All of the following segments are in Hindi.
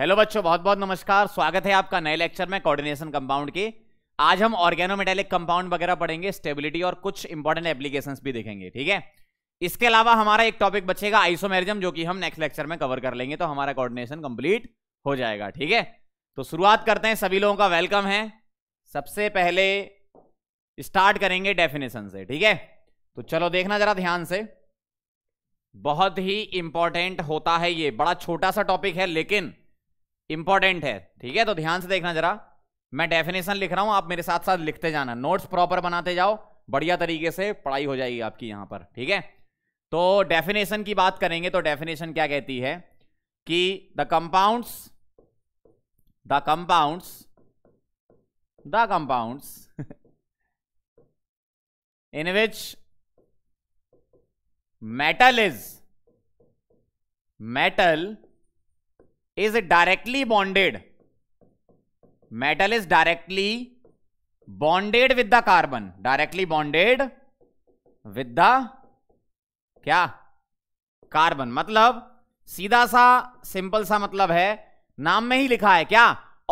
हेलो बच्चों बहुत बहुत नमस्कार स्वागत है आपका नए लेक्चर में कोऑर्डिनेशन कंपाउंड के आज हम ऑर्गेनोमेटेलिक कंपाउंड वगैरह पढ़ेंगे स्टेबिलिटी और कुछ इंपॉर्टेंट एप्लीकेशंस भी देखेंगे ठीक है इसके अलावा हमारा एक टॉपिक बचेगा आइसोमेरिज्म जो कि हम नेक्स्ट लेक्चर में कवर कर लेंगे तो हमारा कॉर्डिनेशन कंप्लीट हो जाएगा ठीक है तो शुरुआत करते हैं सभी लोगों का वेलकम है सबसे पहले स्टार्ट करेंगे डेफिनेशन से ठीक है तो चलो देखना जरा ध्यान से बहुत ही इंपॉर्टेंट होता है ये बड़ा छोटा सा टॉपिक है लेकिन इंपॉर्टेंट है ठीक है तो ध्यान से देखना जरा मैं डेफिनेशन लिख रहा हूं आप मेरे साथ साथ लिखते जाना नोट्स प्रॉपर बनाते जाओ बढ़िया तरीके से पढ़ाई हो जाएगी आपकी यहां पर ठीक है तो डेफिनेशन की बात करेंगे तो डेफिनेशन क्या कहती है कि the compounds the compounds the compounds in which metal is metal is directly bonded metal is directly bonded with the carbon directly bonded with the क्या कार्बन मतलब सीधा सा सिंपल सा मतलब है नाम में ही लिखा है क्या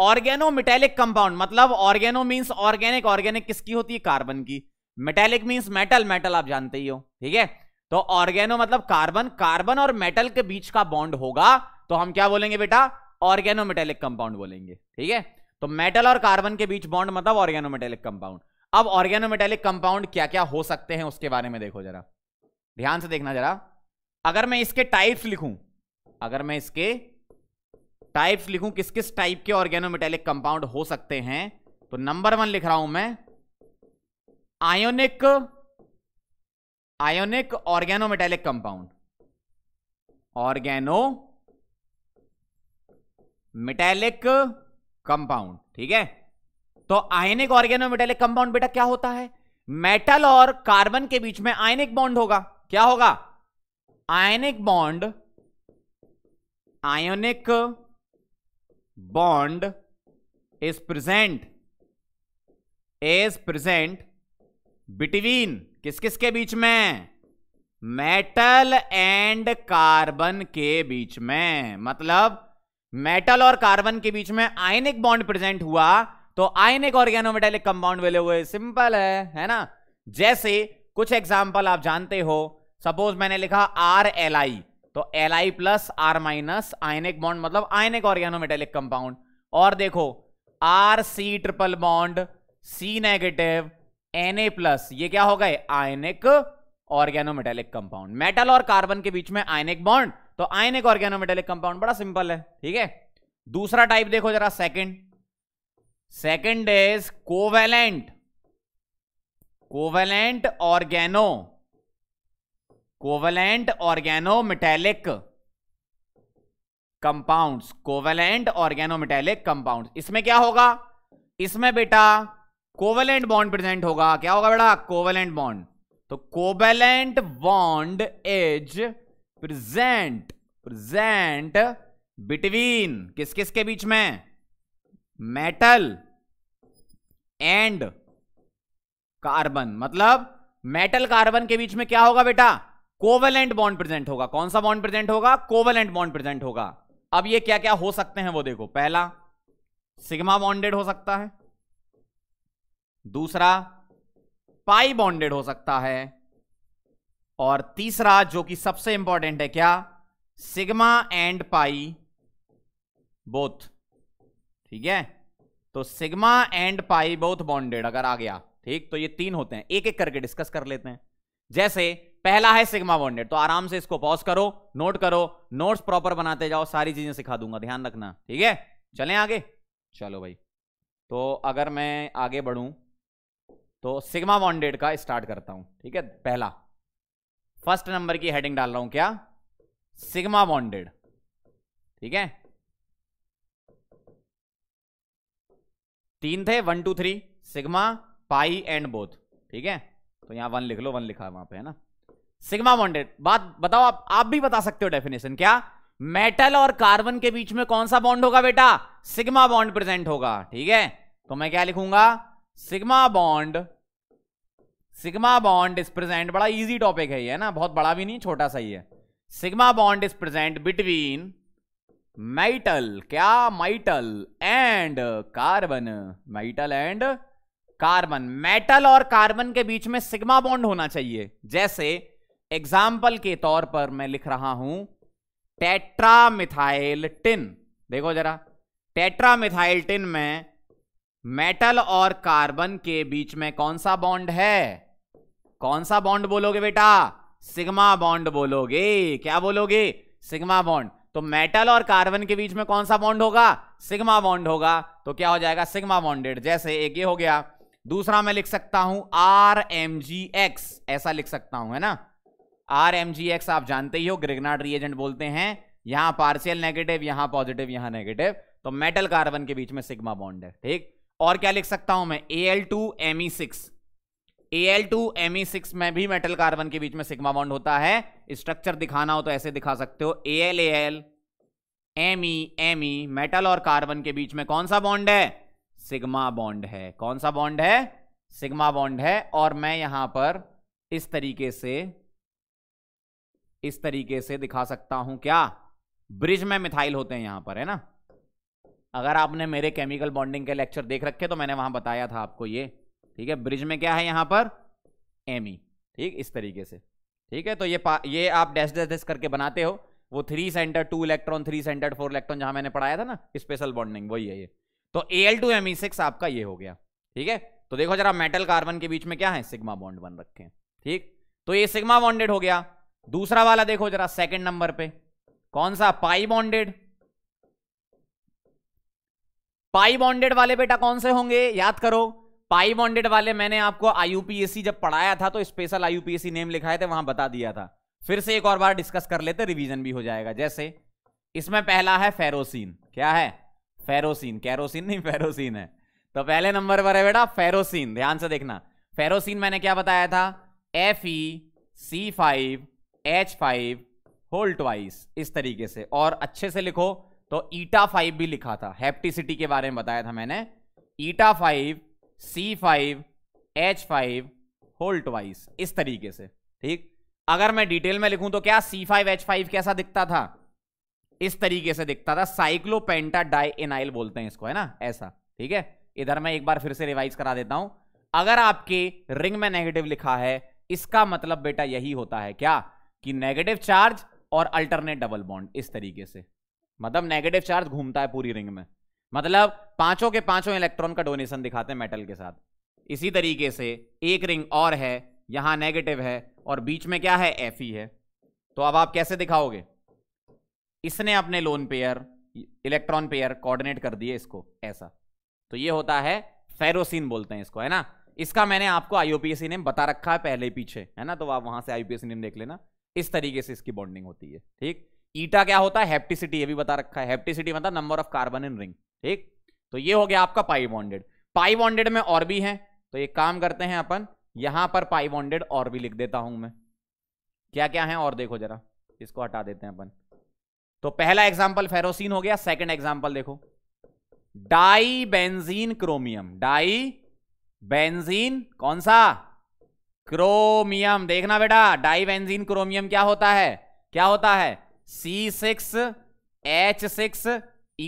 ऑर्गेनो मिटेलिक कंपाउंड मतलब ऑर्गेनो मींस ऑर्गेनिक ऑर्गेनिक किसकी होती है कार्बन की मेटेलिक मींस मेटल मेटल आप जानते ही हो ठीक है तो ऑर्गेनो मतलब कार्बन कार्बन और मेटल के बीच का बॉन्ड होगा तो हम क्या बोलेंगे बेटा ऑर्गेनोमेटेलिक कंपाउंड बोलेंगे ठीक है तो मेटल और कार्बन के बीच बॉन्ड मतलब ऑर्गेनोमेटेलिक कंपाउंड अब ऑर्गेनोमेटेलिक कंपाउंड क्या क्या हो सकते हैं उसके बारे में देखो जरा ध्यान से देखना जरा अगर मैं इसके टाइप्स लिखूं अगर मैं इसके टाइप्स लिखूं किस किस टाइप के ऑर्गेनोमेटेलिक कंपाउंड हो सकते हैं तो नंबर वन लिख रहा हूं मैं ionic ionic organometallic compound organo metallic compound ठीक है तो आयनिक ऑर्गेनो मेटेलिक कंपाउंड बेटा क्या होता है मेटल और कार्बन के बीच में आयनिक बॉन्ड होगा क्या होगा ionic bond ionic bond is present is present between किस किस के बीच में मेटल एंड कार्बन के बीच में मतलब मेटल और कार्बन के बीच में आयनिक बॉन्ड प्रेजेंट हुआ तो आयनिक ऑर्गेनोमेटेलिक कंपाउंड वेले हुए सिंपल है है ना जैसे कुछ एग्जाम्पल आप जानते हो सपोज मैंने लिखा आर एल आई तो L I plus R minus ionic bond मतलब आयनिक ऑर्गेनोमेटेलिक कंपाउंड और देखो R C triple bond C negative N A plus ये क्या हो गए आयनिक ऑर्गेनोमेटेलिक कंपाउंड मेटल और कार्बन के बीच में आयनिक बॉन्ड तो एक ऑर्गेनोमेटेलिक कंपाउंड बड़ा सिंपल है ठीक है दूसरा टाइप देखो जरा second second is covalent covalent organo covalent organo metallic compounds covalent organo metallic compounds इसमें क्या होगा इसमें बेटा कोवेलेंट बॉन्ड प्रेजेंट होगा क्या होगा बेटा कोवेलेंट बॉन्ड तो covalent bond is present present between किस किस के बीच में मेटल एंड कार्बन मतलब मेटल कार्बन के बीच में क्या होगा बेटा कोवेलेंट बॉन्ड प्रेजेंट होगा कौन सा बॉन्ड प्रेजेंट होगा कोवेलेंट बॉन्ड प्रेजेंट होगा अब ये क्या क्या हो सकते हैं वो देखो पहला सिग्मा बॉन्डेड हो सकता है दूसरा पाई बॉन्डेड हो सकता है और तीसरा जो कि सबसे इंपॉर्टेंट है क्या सिग्मा एंड पाई बोथ ठीक है तो sigma and pi both bonded अगर आ गया ठीक तो ये तीन होते हैं एक एक करके डिस्कस कर लेते हैं जैसे पहला है सिग्मा बॉन्डेड तो आराम से इसको पॉज करो नोट करो नोट्स प्रॉपर बनाते जाओ सारी चीजें सिखा दूंगा ध्यान रखना ठीक है चलें आगे चलो भाई तो अगर मैं आगे बढ़ूं तो सिग्मा बॉन्डेड का स्टार्ट करता हूं ठीक है पहला फर्स्ट नंबर की हेडिंग डाल रहा हूं क्या सिग्मा बॉन्डेड ठीक है तीन थे one two three sigma pi and both ठीक है तो यहां वन लिख लो वन लिखा वहां पे है ना सिग्मा बॉन्डेड बात बताओ आप आप भी बता सकते हो डेफिनेशन क्या मेटल और कार्बन के बीच में कौन सा बॉन्ड होगा बेटा सिग्मा बॉन्ड प्रेजेंट होगा ठीक है तो मैं क्या लिखूंगा sigma bond sigma bond is present बड़ा इजी टॉपिक है ये ना बहुत बड़ा भी नहीं छोटा सा ही है sigma bond is present between metal क्या metal and carbon metal and carbon metal और कार्बन के बीच में सिग्मा बॉन्ड होना चाहिए जैसे एग्जाम्पल के तौर पर मैं लिख रहा हूं टेट्रामिथाइल टिन देखो जरा टेट्रामिथाइल टिन में मेटल और कार्बन के बीच में कौन सा बॉन्ड है कौन सा बॉन्ड बोलोगे बेटा सिग्मा बॉन्ड बोलोगे क्या बोलोगे सिग्मा बॉन्ड तो मेटल और कार्बन के बीच में कौन सा बॉन्ड होगा सिग्मा बॉन्ड होगा तो क्या हो जाएगा सिग्मा बॉन्डेड जैसे एक ये हो गया दूसरा मैं लिख सकता हूं आर एम जी एक्स ऐसा लिख सकता हूं है ना आर एम जी एक्स आप जानते ही हो ग्रिगनाड रिएजेंट बोलते हैं यहां पार्शियल नेगेटिव यहां पॉजिटिव यहां नेगेटिव तो मेटल कार्बन के बीच में सिग्मा बॉन्ड है ठीक और क्या लिख सकता हूं मैं A L two M E six L two M E six में भी मेटल कार्बन के बीच में सिग्मा बॉन्ड होता है स्ट्रक्चर दिखाना हो तो ऐसे दिखा सकते हो A L A L M E M E metal और कार्बन के बीच में कौन सा बॉन्ड है सिग्मा बॉन्ड है कौन सा बॉन्ड है सिग्मा बॉन्ड है और मैं यहां पर इस तरीके से इस तरीके से दिखा सकता हूं क्या ब्रिज में मिथाइल होते हैं यहां पर है ना अगर आपने मेरे केमिकल बॉन्डिंग के लेक्चर देख रखे तो मैंने वहां बताया था आपको ये ठीक है ब्रिज में क्या है यहां पर एम ई e. ठीक इस तरीके से ठीक है तो ये ये आप डैश डैश डैश करके बनाते हो वो three centre two electron three centre four electron जहां मैंने पढ़ाया था ना स्पेशल बॉन्डिंग वही है ये तो A L two M E six आपका ये हो गया ठीक है तो देखो जरा मेटल कार्बन के बीच में क्या है सिग्मा बॉन्ड बन रखे हैं ठीक तो ये सिग्मा बॉन्डेड हो गया दूसरा वाला देखो जरा सेकेंड नंबर पे कौन सा पाई बॉन्डेड पाई बॉन्डेड वाले बेटा कौन से होंगे याद करो पाई बॉन्डेड वाले मैंने आपको आईयूपीएससी जब पढ़ाया था तो स्पेशल आईयूपीएससी नेम लिखाए थे वहां बता दिया था फिर से एक और बार डिस्कस कर लेते रिवीजन भी हो जाएगा जैसे इसमें पहला है फेरोसिन क्या है फेरोसिन कैरोसिन नहीं फेरोसिन है तो पहले नंबर पर है बेटा फेरोसिन ध्यान से देखना फेरोसिन मैंने क्या बताया था F E C five H five whole twice इस तरीके से और अच्छे से लिखो तो ईटा फाइव भी लिखा था हेप्टिसिटी के बारे में बताया था मैंने eta five C five H five whole twice इस तरीके से ठीक अगर मैं डिटेल में लिखूं तो क्या सी फाइव एच फाइव कैसा दिखता था इस तरीके से दिखता था साइक्लोपेंटा डाइनाइल बोलते हैं इसको है ना ऐसा ठीक है इधर मैं एक बार फिर से रिवाइज करा देता हूं अगर आपके रिंग में नेगेटिव लिखा है इसका मतलब बेटा यही होता है क्या कि नेगेटिव चार्ज और अल्टरनेट डबल बॉन्ड इस तरीके से मतलब नेगेटिव चार्ज घूमता है पूरी रिंग में मतलब पांचों के पांचों इलेक्ट्रॉन का डोनेशन दिखाते हैं मेटल के साथ इसी तरीके से एक रिंग और है यहां नेगेटिव है और बीच में क्या है एफ है तो अब आप कैसे दिखाओगे इसने अपने lone pair electron pair coordinate कर दिए इसको ऐसा तो ये होता है फेरोसिन बोलते हैं इसको है ना इसका मैंने आपको आईओपीएसी नेम बता रखा है पहले पीछे है ना तो आप वहां से आईओपीएसी नेम देख लेना इस तरीके से इसकी बॉन्डिंग होती है ठीक ईटा क्या होता है हेप्टिसिटी ये भी बता रखा है हेप्टिसिटी मतलब number of carbon in ring ठीक तो ये हो गया आपका पाई बॉन्डेड पाई बॉन्डेड में और भी है तो एक काम करते हैं अपन यहां पर पाई बॉन्डेड और भी लिख देता हूं मैं क्या क्या है और देखो जरा इसको हटा देते हैं अपन तो पहला एग्जाम्पल फेरोसिन हो गया सेकेंड एग्जाम्पल देखो di benzene chromium di benzene कौन सा क्रोमियम देखना बेटा डाई बेंजीन क्रोमियम क्या होता है क्या होता है C six H six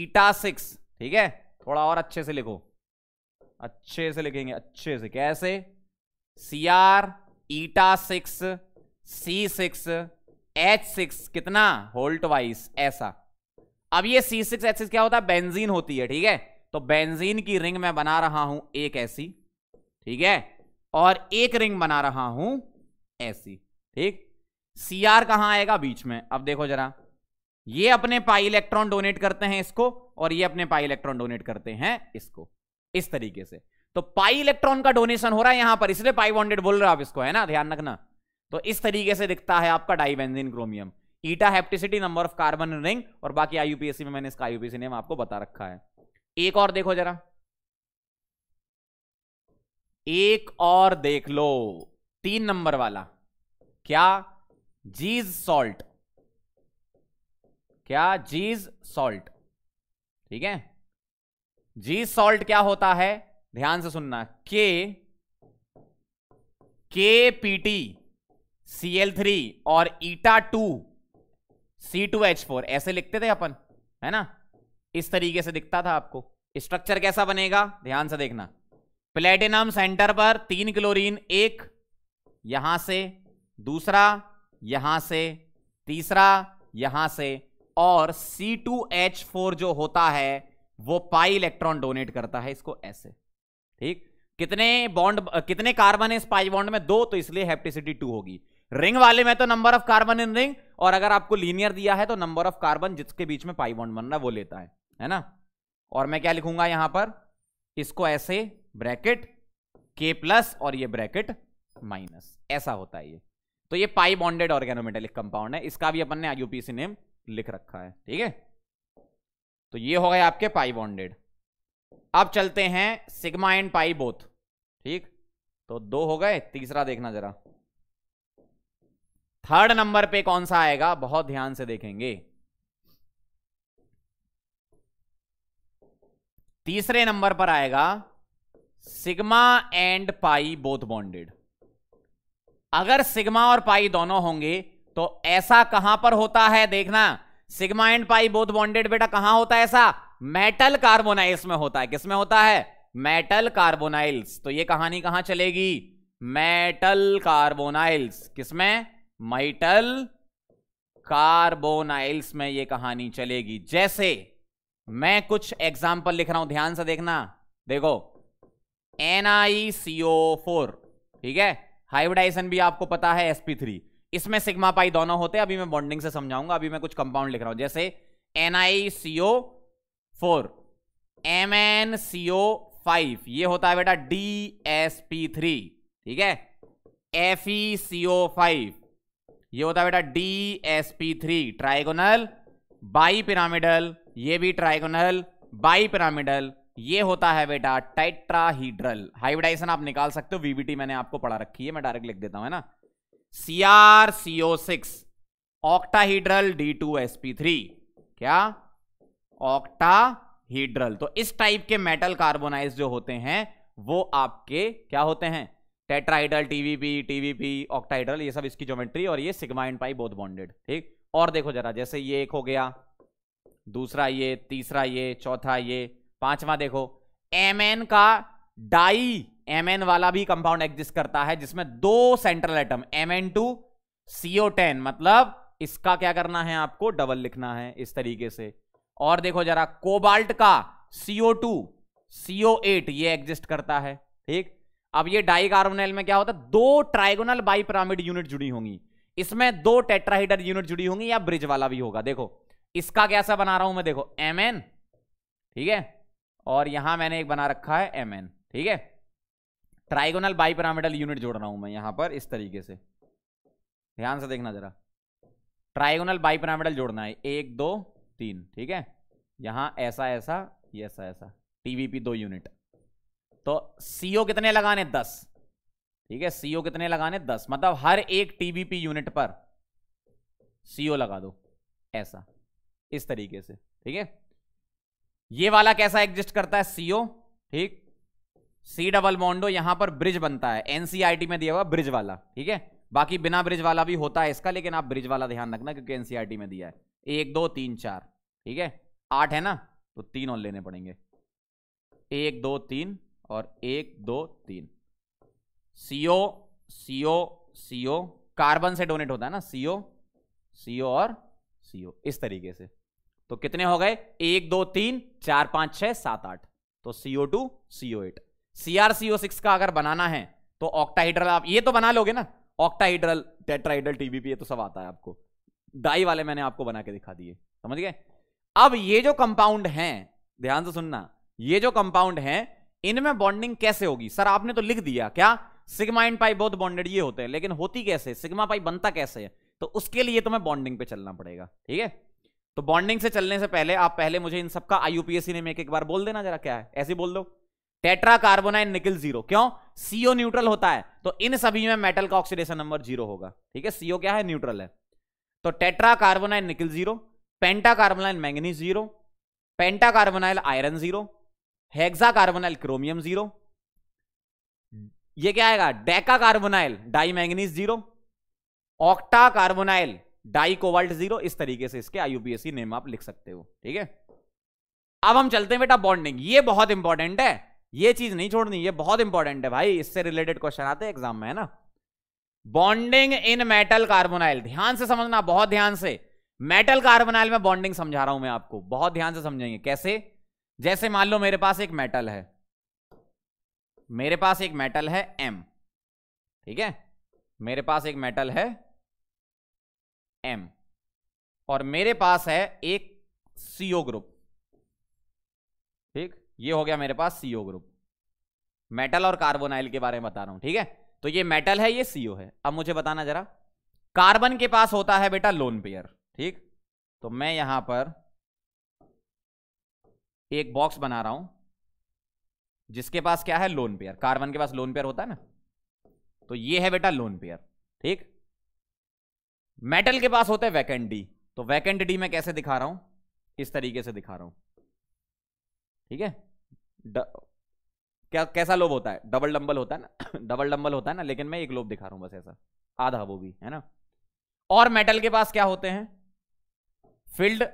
eta six ठीक है थोड़ा और अच्छे से लिखो अच्छे से लिखेंगे अच्छे से कैसे C R eta six C six H six कितना होल्ट वाइज ऐसा अब ये सी सिक्स एच सिक्स क्या होता है बेंजीन होती है ठीक है तो बेंजीन की रिंग मैं बना रहा हूं एक ऐसी ठीक है और एक रिंग बना रहा हूं ऐसी ठीक सी आर कहां आएगा बीच में अब देखो जरा ये अपने पाई इलेक्ट्रॉन डोनेट करते हैं इसको और ये अपने पाई इलेक्ट्रॉन डोनेट करते हैं इसको इस तरीके से तो पाई इलेक्ट्रॉन का डोनेशन हो रहा है यहां पर इसलिए पाई बॉन्डेड बोल रहे आप इसको है ना ध्यान रखना तो इस तरीके से दिखता है आपका dibenzene chromium eta hapticity number of carbon ring और बाकी आईयूपीएससी में मैंने इसका आईयूपीसी नेम आपको बता रखा है एक और देखो जरा एक और देख लो तीन नंबर वाला क्या जीज सॉल्ट क्या जीज सॉल्ट ठीक है जीज सॉल्ट क्या होता है ध्यान से सुनना के K P T C L three और eta two C two H four ऐसे लिखते थे अपन है ना इस तरीके से दिखता था आपको स्ट्रक्चर कैसा बनेगा ध्यान से देखना प्लेटिनम सेंटर पर तीन क्लोरीन एक यहां से दूसरा यहां से तीसरा यहां से और सी टू एच फोर जो होता है वो पाई इलेक्ट्रॉन डोनेट करता है इसको ऐसे ठीक कितने बॉन्ड कितने कार्बन है इस पाई बॉन्ड में दो तो इसलिए हेप्टिसिटी टू होगी रिंग वाले में तो number of carbon in ring और अगर आपको लीनियर दिया है तो नंबर ऑफ कार्बन जिसके बीच में पाई बॉन्ड बन रहा है वो लेता है है ना और मैं क्या लिखूंगा यहां पर इसको ऐसे ब्रैकेट के प्लस और ये ब्रैकेट माइनस ऐसा होता है ये तो ये पाई बॉन्डेड ऑर्गेनोमेटेलिक कंपाउंड है इसका भी अपन ने आईयूपीसी नेम लिख रखा है ठीक है तो ये हो गए आपके पाई बॉन्डेड अब चलते हैं सिग्मा एंड पाई बोथ ठीक तो दो हो गए तीसरा देखना जरा थर्ड नंबर पे कौन सा आएगा बहुत ध्यान से देखेंगे तीसरे नंबर पर आएगा sigma and pi both bonded अगर सिग्मा और पाई दोनों होंगे तो ऐसा कहां पर होता है देखना sigma and pi both bonded बेटा कहां होता है ऐसा मेटल कार्बोनाइल्स में होता है किसमें होता है मेटल कार्बोनाइल्स तो ये कहानी कहां चलेगी मेटल कार्बोनाइल्स किसमें मेटल कार्बोनाइल्स में ये कहानी चलेगी जैसे मैं कुछ एग्जाम्पल लिख रहा हूं ध्यान से देखना देखो एन आई फोर ठीक है हाइब्रिडाइजेशन भी आपको पता है sp3 इसमें सिग्मा पाई दोनों होते हैं अभी मैं बॉन्डिंग से समझाऊंगा अभी मैं कुछ कंपाउंड लिख रहा हूं जैसे N I C O four M N C O five ये होता है बेटा डी एस पी थ्री ठीक है एफ ई सी ओ फाइव ये होता है बेटा d s p three trigonal bipyramidal ये भी ट्राइगोनल बाई पिरामिडल ये होता है बेटा टाइट्राहीड्रल हाइब्रिडाइजेशन आप निकाल सकते हो वीबीटी मैंने आपको पढ़ा रखी है मैं डायरेक्ट लिख देता हूं है ना C R C O six octahedral d two s p three क्या ऑक्टाहीड्रल तो इस टाइप के मेटल कार्बोनाइज जो होते हैं वो आपके क्या होते हैं टेट्राइडल टीवीपी टीवीपी ऑक्टाहीड्रल ये सब इसकी ज्योमेट्री और ये sigma and pi both bonded ठीक और देखो जरा जैसे ये एक हो गया दूसरा ये तीसरा ये चौथा ये पांचवा देखो एम का डाई एम वाला भी कंपाउंड एग्जिस्ट करता है जिसमें दो central atom M N two CO ten मतलब इसका क्या करना है आपको डबल लिखना है इस तरीके से और देखो जरा कोबाल्ट का सीओ टू सीओ एट ये एग्जिस्ट करता है ठीक अब ये डाई कार्बोनाइल में क्या होता है दो ट्राइगोनल बाई पिरामिड यूनिट जुड़ी होंगी इसमें दो टेट्राहीडर यूनिट जुड़ी होंगी या ब्रिज वाला भी होगा देखो इसका कैसा बना रहा हूं मैं देखो एम ठीक है और यहां मैंने एक बना रखा है एम ठीक है ट्राइगोनल बाई यूनिट जोड़ रहा हूं मैं यहां पर इस तरीके से ध्यान से देखना जरा ट्राइगोनल बाई जोड़ना है एक दो तीन ठीक है यहां ऐसा ऐसा ये ऐसा ऐसा टीवीपी दो यूनिट तो सीओ कितने लगाने दस ठीक है सीओ कितने लगाने दस मतलब हर एक टीबीपी यूनिट पर सीओ लगा दो ऐसा इस तरीके से ठीक है ये वाला कैसा एग्जिस्ट करता है सीओ ठीक सी डबल बॉन्डो यहां पर ब्रिज बनता है एनसीआरटी e में दिया हुआ ब्रिज वाला ठीक है बाकी बिना ब्रिज वाला भी होता है इसका लेकिन आप ब्रिज वाला ध्यान रखना क्योंकि एनसीआरटी e में दिया है एक दो तीन चार ठीक है आठ है ना तो तीन और लेने पड़ेंगे एक दो तीन और एक दो तीन सीओ सीओ सीओ कार्बन से डोनेट होता है ना सीओ सीओ और सीओ इस तरीके से तो कितने हो गए एक दो तीन चार पांच छह सात आठ तो CO two CO eight CRCO six का अगर बनाना है तो ऑक्टाहीड्रल आप ये तो बना लोगे ना ऑक्टाहीड्रल टेट्राहीड्रल टीबीपी ये तो सब आता है आपको डाई वाले मैंने आपको बना के दिखा दिए समझ गए अब ये जो कंपाउंड हैं ध्यान से सुनना ये जो कंपाउंड हैं इनमें बॉन्डिंग कैसे होगी सर आपने तो लिख दिया क्या सिग्मा एंड पाई बहुत बॉन्डेड ये होते हैं लेकिन होती कैसे सिग्मा पाई बनता कैसे है तो उसके लिए तुम्हें बॉन्डिंग पे चलना पड़ेगा ठीक है तो बॉन्डिंग से चलने से पहले आप पहले मुझे इन सबका आईयूपीएससी ने एक बार बोल देना जरा क्या है ऐसे बोल दो टेट्रा कार्बोनाइन निकल जीरो क्यों सीओ न्यूट्रल होता है तो इन सभी में मेटल का ऑक्सीडेशन नंबर जीरो होगा ठीक है सीओ क्या है न्यूट्रल है तो tetra carbonyl nickel zero penta carbonyl manganese zero penta carbonyl iron zero hexa carbonyl chromium zero ये क्या आएगा deca carbonyl di manganese zero octa carbonyl di cobalt zero इस तरीके से इसके आईयूपीएससी नेम आप लिख सकते हो ठीक है अब हम चलते हैं बेटा बॉन्डिंग ये बहुत इंपॉर्टेंट है ये चीज नहीं छोड़नी ये बहुत इंपॉर्टेंट है भाई इससे रिलेटेड क्वेश्चन आते हैं एग्जाम में है ना बॉन्डिंग इन मेटल कार्बोनाइल ध्यान से समझना बहुत ध्यान से मेटल कार्बोनाइल में बॉन्डिंग समझा रहा हूं मैं आपको बहुत ध्यान से समझेंगे कैसे जैसे मान लो मेरे पास एक मेटल है मेरे पास एक मेटल है एम ठीक है मेरे पास एक मेटल है एम और मेरे पास है एक सीओ ग्रुप ये हो गया मेरे पास सीओ ग्रुप मेटल और कार्बोनाइल के बारे में बता रहा हूं ठीक है तो ये मेटल है ये सीओ है अब मुझे बताना जरा कार्बन के पास होता है बेटा लोन पेयर ठीक तो मैं यहां पर एक बॉक्स बना रहा हूं जिसके पास क्या है लोन पेयर कार्बन के पास लोन पेयर होता है ना तो ये है बेटा लोन पेयर ठीक मेटल के पास होता है वैकेंट डी तो वैकेंट डी मैं कैसे दिखा रहा हूं इस तरीके से दिखा रहा हूं ठीक है क्या कैसा लोब होता है डबल डंबल होता है ना डबल डंबल होता है ना लेकिन मैं एक लोब दिखा रहा हूं बस ऐसा आधा वो भी है ना और मेटल के पास क्या होते हैं filled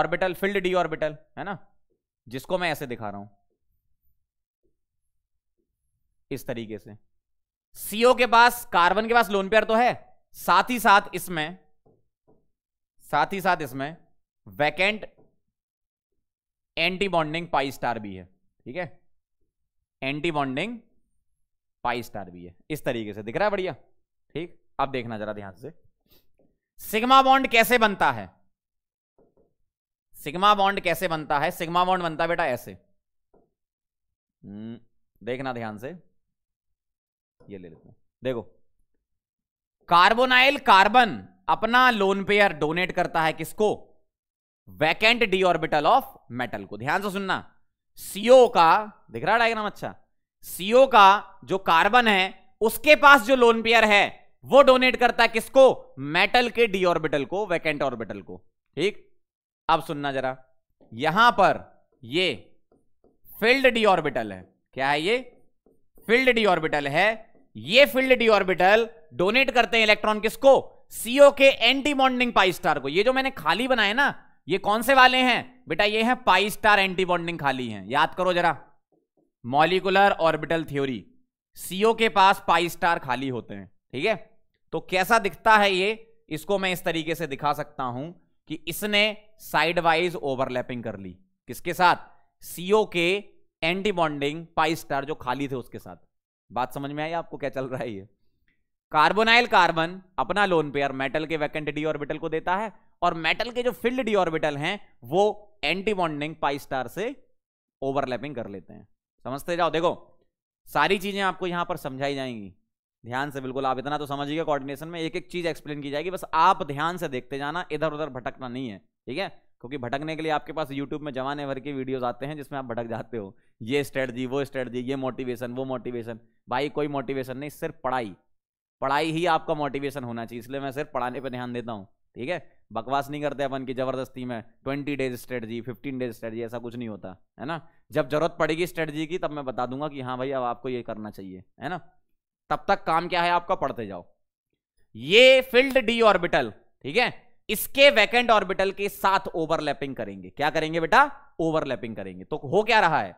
orbital filled d orbital है ना जिसको मैं ऐसे दिखा रहा हूं इस तरीके से सीओ के पास कार्बन के पास लोन पेयर तो है साथ ही साथ इसमें साथ ही साथ इसमें vacant anti bonding pi star भी है ठीक है एंटी बॉन्डिंग पाई स्टार भी है इस तरीके से दिख रहा है बढ़िया ठीक अब देखना जरा ध्यान से सिग्मा बॉन्ड कैसे बनता है सिग्मा बॉन्ड कैसे बनता है सिग्मा बॉन्ड बनता है बेटा ऐसे हम्म, देखना ध्यान से ये ले लेते हैं देखो कार्बोनाइल कार्बन अपना लोन पेयर डोनेट करता है किसको vacant d orbital of metal को ध्यान से सुनना सीओ का दिख रहा डायग्राम अच्छा सीओ का जो कार्बन है उसके पास जो लोन पेयर है वो डोनेट करता है किसको मेटल के डी ऑर्बिटल को वैकेंट ऑर्बिटल को ठीक अब सुनना जरा यहां पर ये फील्ड डी ऑर्बिटल है क्या है ये फील्ड डी ऑर्बिटल है ये फील्ड डी ऑर्बिटल डोनेट करते हैं इलेक्ट्रॉन किसको सीओ के एंटी बॉन्डिंग पाई स्टार को ये जो मैंने खाली बनाया ना ये कौन से वाले हैं बेटा ये है पाई स्टार एंटी बॉन्डिंग खाली हैं याद करो जरा मॉलिकुलर ऑर्बिटल थ्योरी सीओ के पास पाई स्टार खाली होते हैं ठीक है तो कैसा दिखता है ये इसको मैं इस तरीके से दिखा सकता हूं कि इसने साइड वाइज ओवरलैपिंग कर ली किसके साथ सीओ के एंटी बॉन्डिंग पाई स्टार जो खाली थे उसके साथ बात समझ में आई आपको क्या चल रहा है ये कार्बोनाइल कार्बन अपना लोन पेयर मेटल के वैकेंट डी ऑर्बिटल को देता है और मेटल के जो फील्ड डी ऑर्बिटल हैं वो एंटी बॉन्डिंग पाई स्टार से ओवरलैपिंग कर लेते हैं समझते जाओ देखो सारी चीजें आपको यहां पर समझाई जाएंगी ध्यान से बिल्कुल आप इतना तो समझिए कोऑर्डिनेशन में एक एक चीज एक्सप्लेन की जाएगी बस आप ध्यान से देखते जाना इधर उधर भटकना नहीं है ठीक है क्योंकि भटकने के लिए आपके पास यूट्यूब में जमाने भर के वीडियोज आते हैं जिसमें आप भटक जाते हो ये स्ट्रेटजी वो स्ट्रेटजी ये मोटिवेशन वो मोटिवेशन भाई कोई मोटिवेशन नहीं सिर्फ पढ़ाई पढ़ाई ही आपका मोटिवेशन होना चाहिए इसलिए मैं सिर्फ पढ़ाने पर ध्यान देता हूँ ठीक है बकवास नहीं करते अपन की जबरदस्ती में twenty days strategy fifteen days strategy ऐसा कुछ नहीं होता है ना जब जरूरत पड़ेगी स्ट्रेटजी की तब मैं बता दूंगा कि हाँ भाई अब आपको ये करना चाहिए है ना तब तक काम क्या है आपका पढ़ते जाओ ये फील्ड डी ऑर्बिटल ठीक है इसके वैकेंट ऑर्बिटल के साथ ओवरलैपिंग करेंगे क्या करेंगे बेटा ओवरलैपिंग करेंगे तो हो क्या रहा है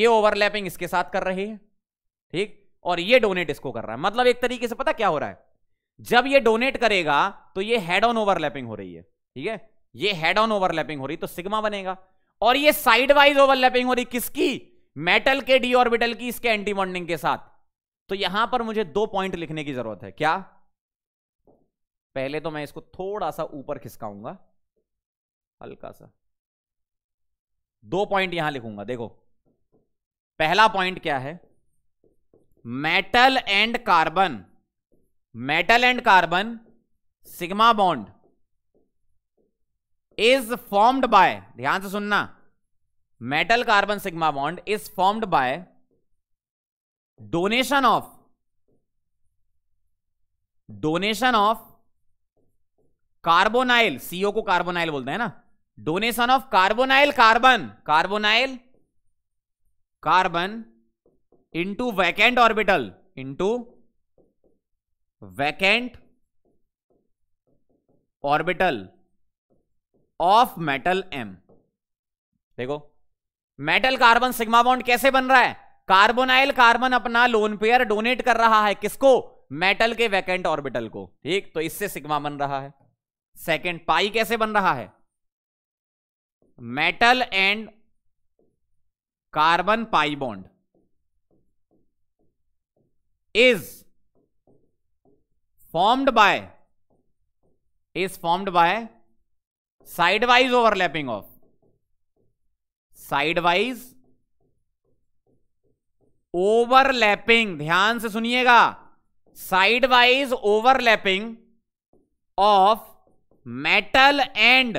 ये ओवरलैपिंग इसके साथ कर रही है ठीक और ये डोनेट इसको कर रहा है मतलब एक तरीके से पता क्या हो रहा है जब ये डोनेट करेगा तो ये हेड ऑन ओवरलैपिंग हो रही है ठीक है ये हेड ऑन ओवरलैपिंग हो रही है तो सिग्मा बनेगा और ये साइड वाइज ओवरलैपिंग हो रही किसकी मेटल के डी ऑर्बिटल की इसके एंटी बॉन्डिंग के साथ तो यहां पर मुझे दो पॉइंट लिखने की जरूरत है क्या पहले तो मैं इसको थोड़ा सा ऊपर खिसकाऊंगा हल्का सा दो पॉइंट यहां लिखूंगा देखो पहला पॉइंट क्या है metal and carbon metal and carbon sigma bond is formed by ध्यान से सुनना metal carbon sigma bond is formed by donation of donation of carbonyl CO को कार्बोनाइल बोलते हैं ना donation of carbonyl carbon carbonyl carbon into vacant orbital into vacant orbital of metal M देखो मेटल कार्बन सिग्मा बॉन्ड कैसे बन रहा है कार्बोनाइल कार्बन अपना लोन पेयर डोनेट कर रहा है किसको मेटल के वैकेंट ऑर्बिटल को ठीक तो इससे सिग्मा बन रहा है सेकेंड पाई कैसे बन रहा है metal and carbon pi bond is formed by is formed by sidewise overlapping of sidewise overlapping ध्यान से सुनिएगा sidewise overlapping of metal and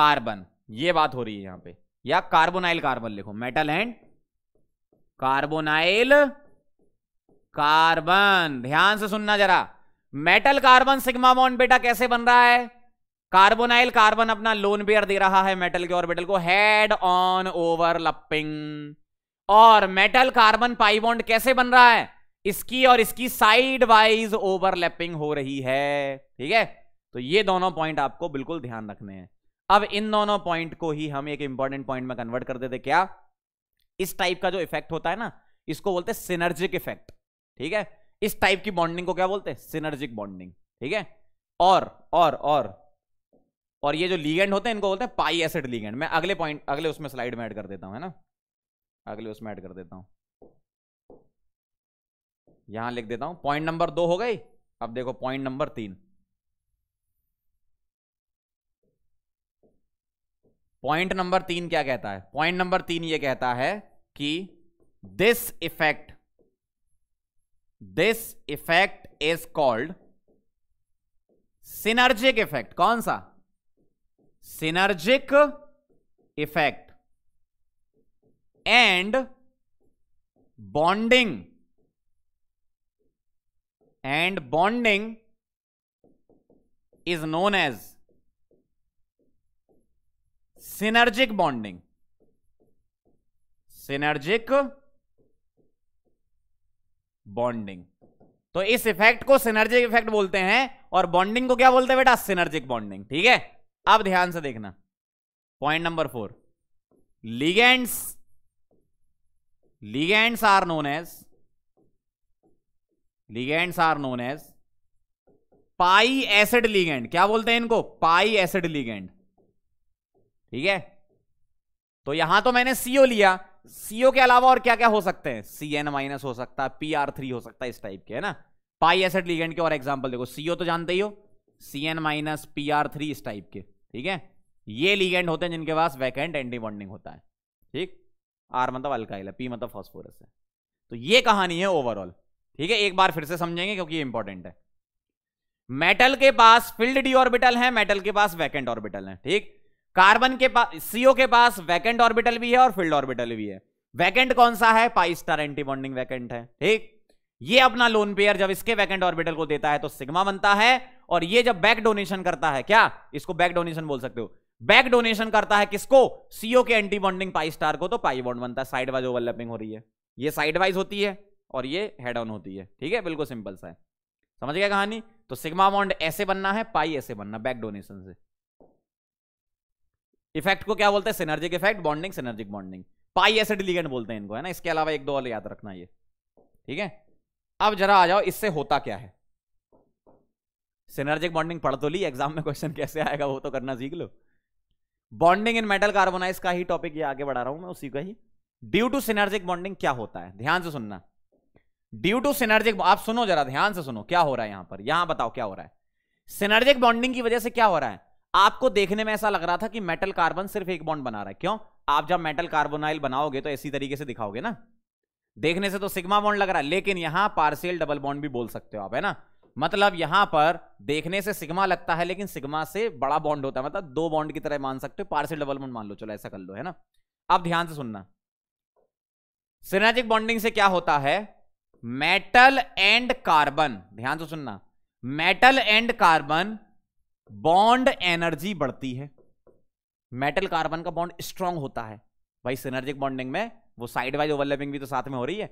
carbon ये बात हो रही है यहां पे या कार्बोनाइल कार्बन लिखो मेटल एंड कार्बोनाइल कार्बन ध्यान से सुनना जरा मेटल कार्बन सिग्मा बॉन्ड बेटा कैसे बन रहा है कार्बोनाइल कार्बन अपना लोन बेयर दे रहा है मेटल के ऑर्बिटल को हेड ऑन ओवरलैपिंग और मेटल कार्बन पाई बॉन्ड कैसे बन रहा है इसकी और इसकी साइड वाइज ओवरलैपिंग हो रही है ठीक है तो ये दोनों पॉइंट आपको बिल्कुल ध्यान रखने हैं अब इन दोनों पॉइंट को ही हम एक इंपॉर्टेंट पॉइंट में कन्वर्ट कर देते क्या इस टाइप का जो इफेक्ट होता है ना इसको बोलते हैं सिनर्जिक इफेक्ट ठीक है इस टाइप की बॉन्डिंग को क्या बोलते हैं सिनर्जिक बॉन्डिंग ठीक है और और और और ये जो लीगेंड होते हैं इनको बोलते हैं पाई एसिड लीगेंड मैं अगले पॉइंट अगले उसमें स्लाइड में ऐड कर देता हूं है ना अगले उसमें ऐड कर देता हूं यहां लिख देता हूं पॉइंट नंबर दो हो गई अब देखो पॉइंट नंबर तीन पॉइंट नंबर तीन क्या कहता है पॉइंट नंबर तीन ये कहता है कि this effect this effect is called synergic effect कौन सा synergic effect and bonding and bonding is known as synergic bonding synergic bonding तो इस इफेक्ट को सिनर्जिक इफेक्ट बोलते हैं और बॉन्डिंग को क्या बोलते हैं बेटा सिनर्जिक बॉन्डिंग ठीक है अब ध्यान से देखना point number four ligands ligands are known as ligands are known as pi acid ligand क्या बोलते हैं इनको पाई एसिड लीगेंड ठीक है तो यहां तो मैंने सीओ लिया सीओ के अलावा और क्या क्या हो सकते हैं सी एन माइनस हो सकता है पी आर थ्री हो सकता है इस टाइप के है ना पाई एसेट लिगेंड के और एग्जाम्पल देखो सीओ तो जानते ही हो C N minus P R three इस टाइप के ठीक है ये लिगेंड होते हैं जिनके पास वैकेंट एंटी बॉन्डिंग होता है ठीक आर मतलब अल्काइल है पी मतलब फॉस्फोरस है तो ये कहानी है ओवरऑल ठीक है एक बार फिर से समझेंगे क्योंकि ये इंपॉर्टेंट है मेटल के पास फिल्ड डी ऑर्बिटल है मेटल के पास वैकेंट ऑर्बिटल है ठीक कार्बन के पास सीओ के पास वैकेंट ऑर्बिटल भी है और फील्ड ऑर्बिटल भी है वैकेंट कौन सा है pi star anti bonding vacant है ठीक ये अपना लोन पेयर जब इसके वैकेंट ऑर्बिटल को देता है तो सिग्मा बनता है और ये जब बैक डोनेशन करता है क्या इसको बैक डोनेशन बोल सकते हो बैक डोनेशन करता है किसको सीओ के एंटी बॉन्डिंग पाई स्टार को तो पाई बॉन्ड बनता है साइड वाइज ओवरलैपिंग हो रही है ये साइड वाइज होती है और ये हेड ऑन होती है ठीक है बिल्कुल सिंपल सा है समझ गया कहानी तो सिग्मा बॉन्ड ऐसे बनना है पाई ऐसे बनना बैक डोनेशन से इफेक्ट को क्या बोलते हैं synergic effect bonding synergic bonding pi acid ligand बोलते हैं इनको है ना इसके अलावा एक दो और याद रखना ये ठीक है अब जरा आ जाओ इससे होता क्या है सिनर्जिक बॉन्डिंग पढ़ तो ली एग्जाम में क्वेश्चन कैसे आएगा वो तो करना सीख लो बॉन्डिंग इन मेटल कार्बोनाइज का ही टॉपिक ये आगे बढ़ा रहा हूं मैं उसी का ही ड्यू टू सिनर्जिक बॉन्डिंग क्या होता है ध्यान से सुनना ड्यू टू सिनर्जिक आप सुनो जरा ध्यान से सुनो क्या हो रहा है यहां पर यहां बताओ क्या हो रहा है सिनर्जिक बॉन्डिंग की वजह से क्या हो रहा है आपको देखने में ऐसा लग रहा था कि मेटल कार्बन सिर्फ एक बॉन्ड बना रहा है क्यों आप जब मेटल कार्बोनाइल बनाओगे तो इसी तरीके से दिखाओगे ना देखने से तो सिग्मा बॉन्ड लग रहा है लेकिन यहां पार्सियल डबल बॉन्ड भी बोल सकते हो आप है ना मतलब यहां पर देखने से सिग्मा लगता है लेकिन सिग्मा से बड़ा बॉन्ड होता है मतलब दो बॉन्ड की तरह मान सकते हो पार्सियल डबल बॉन्ड मान लो चलो ऐसा कर लो है ना अब ध्यान से सुनना सिनेटिक बॉन्डिंग से क्या होता है मेटल एंड कार्बन ध्यान से सुनना metal and carbon bond energy बढ़ती है मेटल कार्बन का बॉन्ड स्ट्रांग होता है भाई सिनर्जिक बॉन्डिंग में वो साइड वाइज ओवरलैपिंग भी तो साथ में हो रही है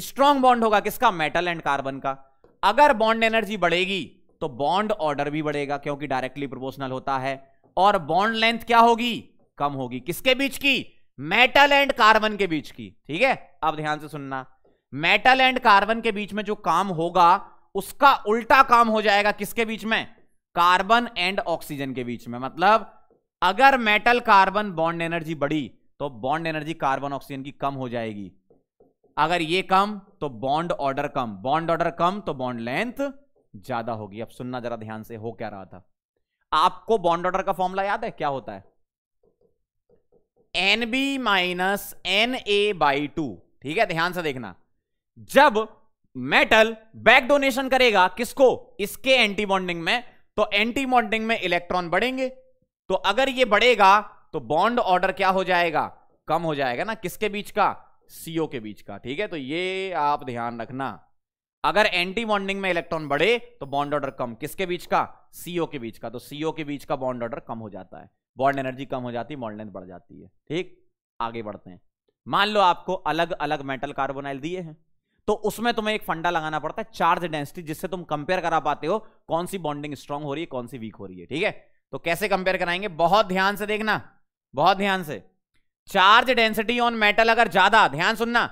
स्ट्रांग बॉन्ड होगा किसका मेटल एंड कार्बन का अगर बॉन्ड एनर्जी बढ़ेगी तो बॉन्ड ऑर्डर भी बढ़ेगा क्योंकि डायरेक्टली प्रोपोर्शनल होता है और बॉन्ड लेंथ क्या होगी कम होगी किसके बीच की मेटल एंड कार्बन के बीच की ठीक है अब ध्यान से सुनना मेटल एंड कार्बन के बीच में जो काम होगा उसका उल्टा काम हो जाएगा किसके बीच में कार्बन एंड ऑक्सीजन के बीच में मतलब अगर मेटल कार्बन बॉन्ड एनर्जी बढ़ी तो बॉन्ड एनर्जी कार्बन ऑक्सीजन की कम हो जाएगी अगर ये कम तो बॉन्ड ऑर्डर कम बॉन्ड ऑर्डर कम तो बॉन्ड लेंथ ज्यादा होगी अब सुनना जरा ध्यान से हो क्या रहा था आपको बॉन्ड ऑर्डर का फॉर्मूला याद है क्या होता है N B minus N A by two ठीक है ध्यान से देखना जब मेटल बैक डोनेशन करेगा किसको इसके एंटी बॉन्डिंग में तो एंटी बॉन्डिंग में इलेक्ट्रॉन बढ़ेंगे तो अगर ये बढ़ेगा तो बॉन्ड ऑर्डर क्या हो जाएगा कम हो जाएगा ना किसके बीच का सीओ के बीच का ठीक है तो ये आप ध्यान रखना अगर एंटी बॉन्डिंग में इलेक्ट्रॉन बढ़े तो बॉन्ड ऑर्डर कम किसके बीच का सीओ के बीच का तो सीओ के बीच का बॉन्ड ऑर्डर कम हो जाता है बॉन्ड एनर्जी कम हो जाती है लेंथ बढ़ जाती है ठीक आगे बढ़ते हैं मान लो आपको अलग अलग मेटल कार्बोनाइल दिए हैं तो उसमें तुम्हें एक फंडा लगाना पड़ता है चार्ज डेंसिटी जिससे तुम कंपेयर करा पाते हो कौन सी बॉन्डिंग स्ट्रांग हो रही है कौन सी वीक हो रही है ठीक है तो कैसे कंपेयर कराएंगे बहुत ध्यान से देखना बहुत ध्यान से चार्ज डेंसिटी ऑन मेटल अगर ज्यादा ध्यान सुनना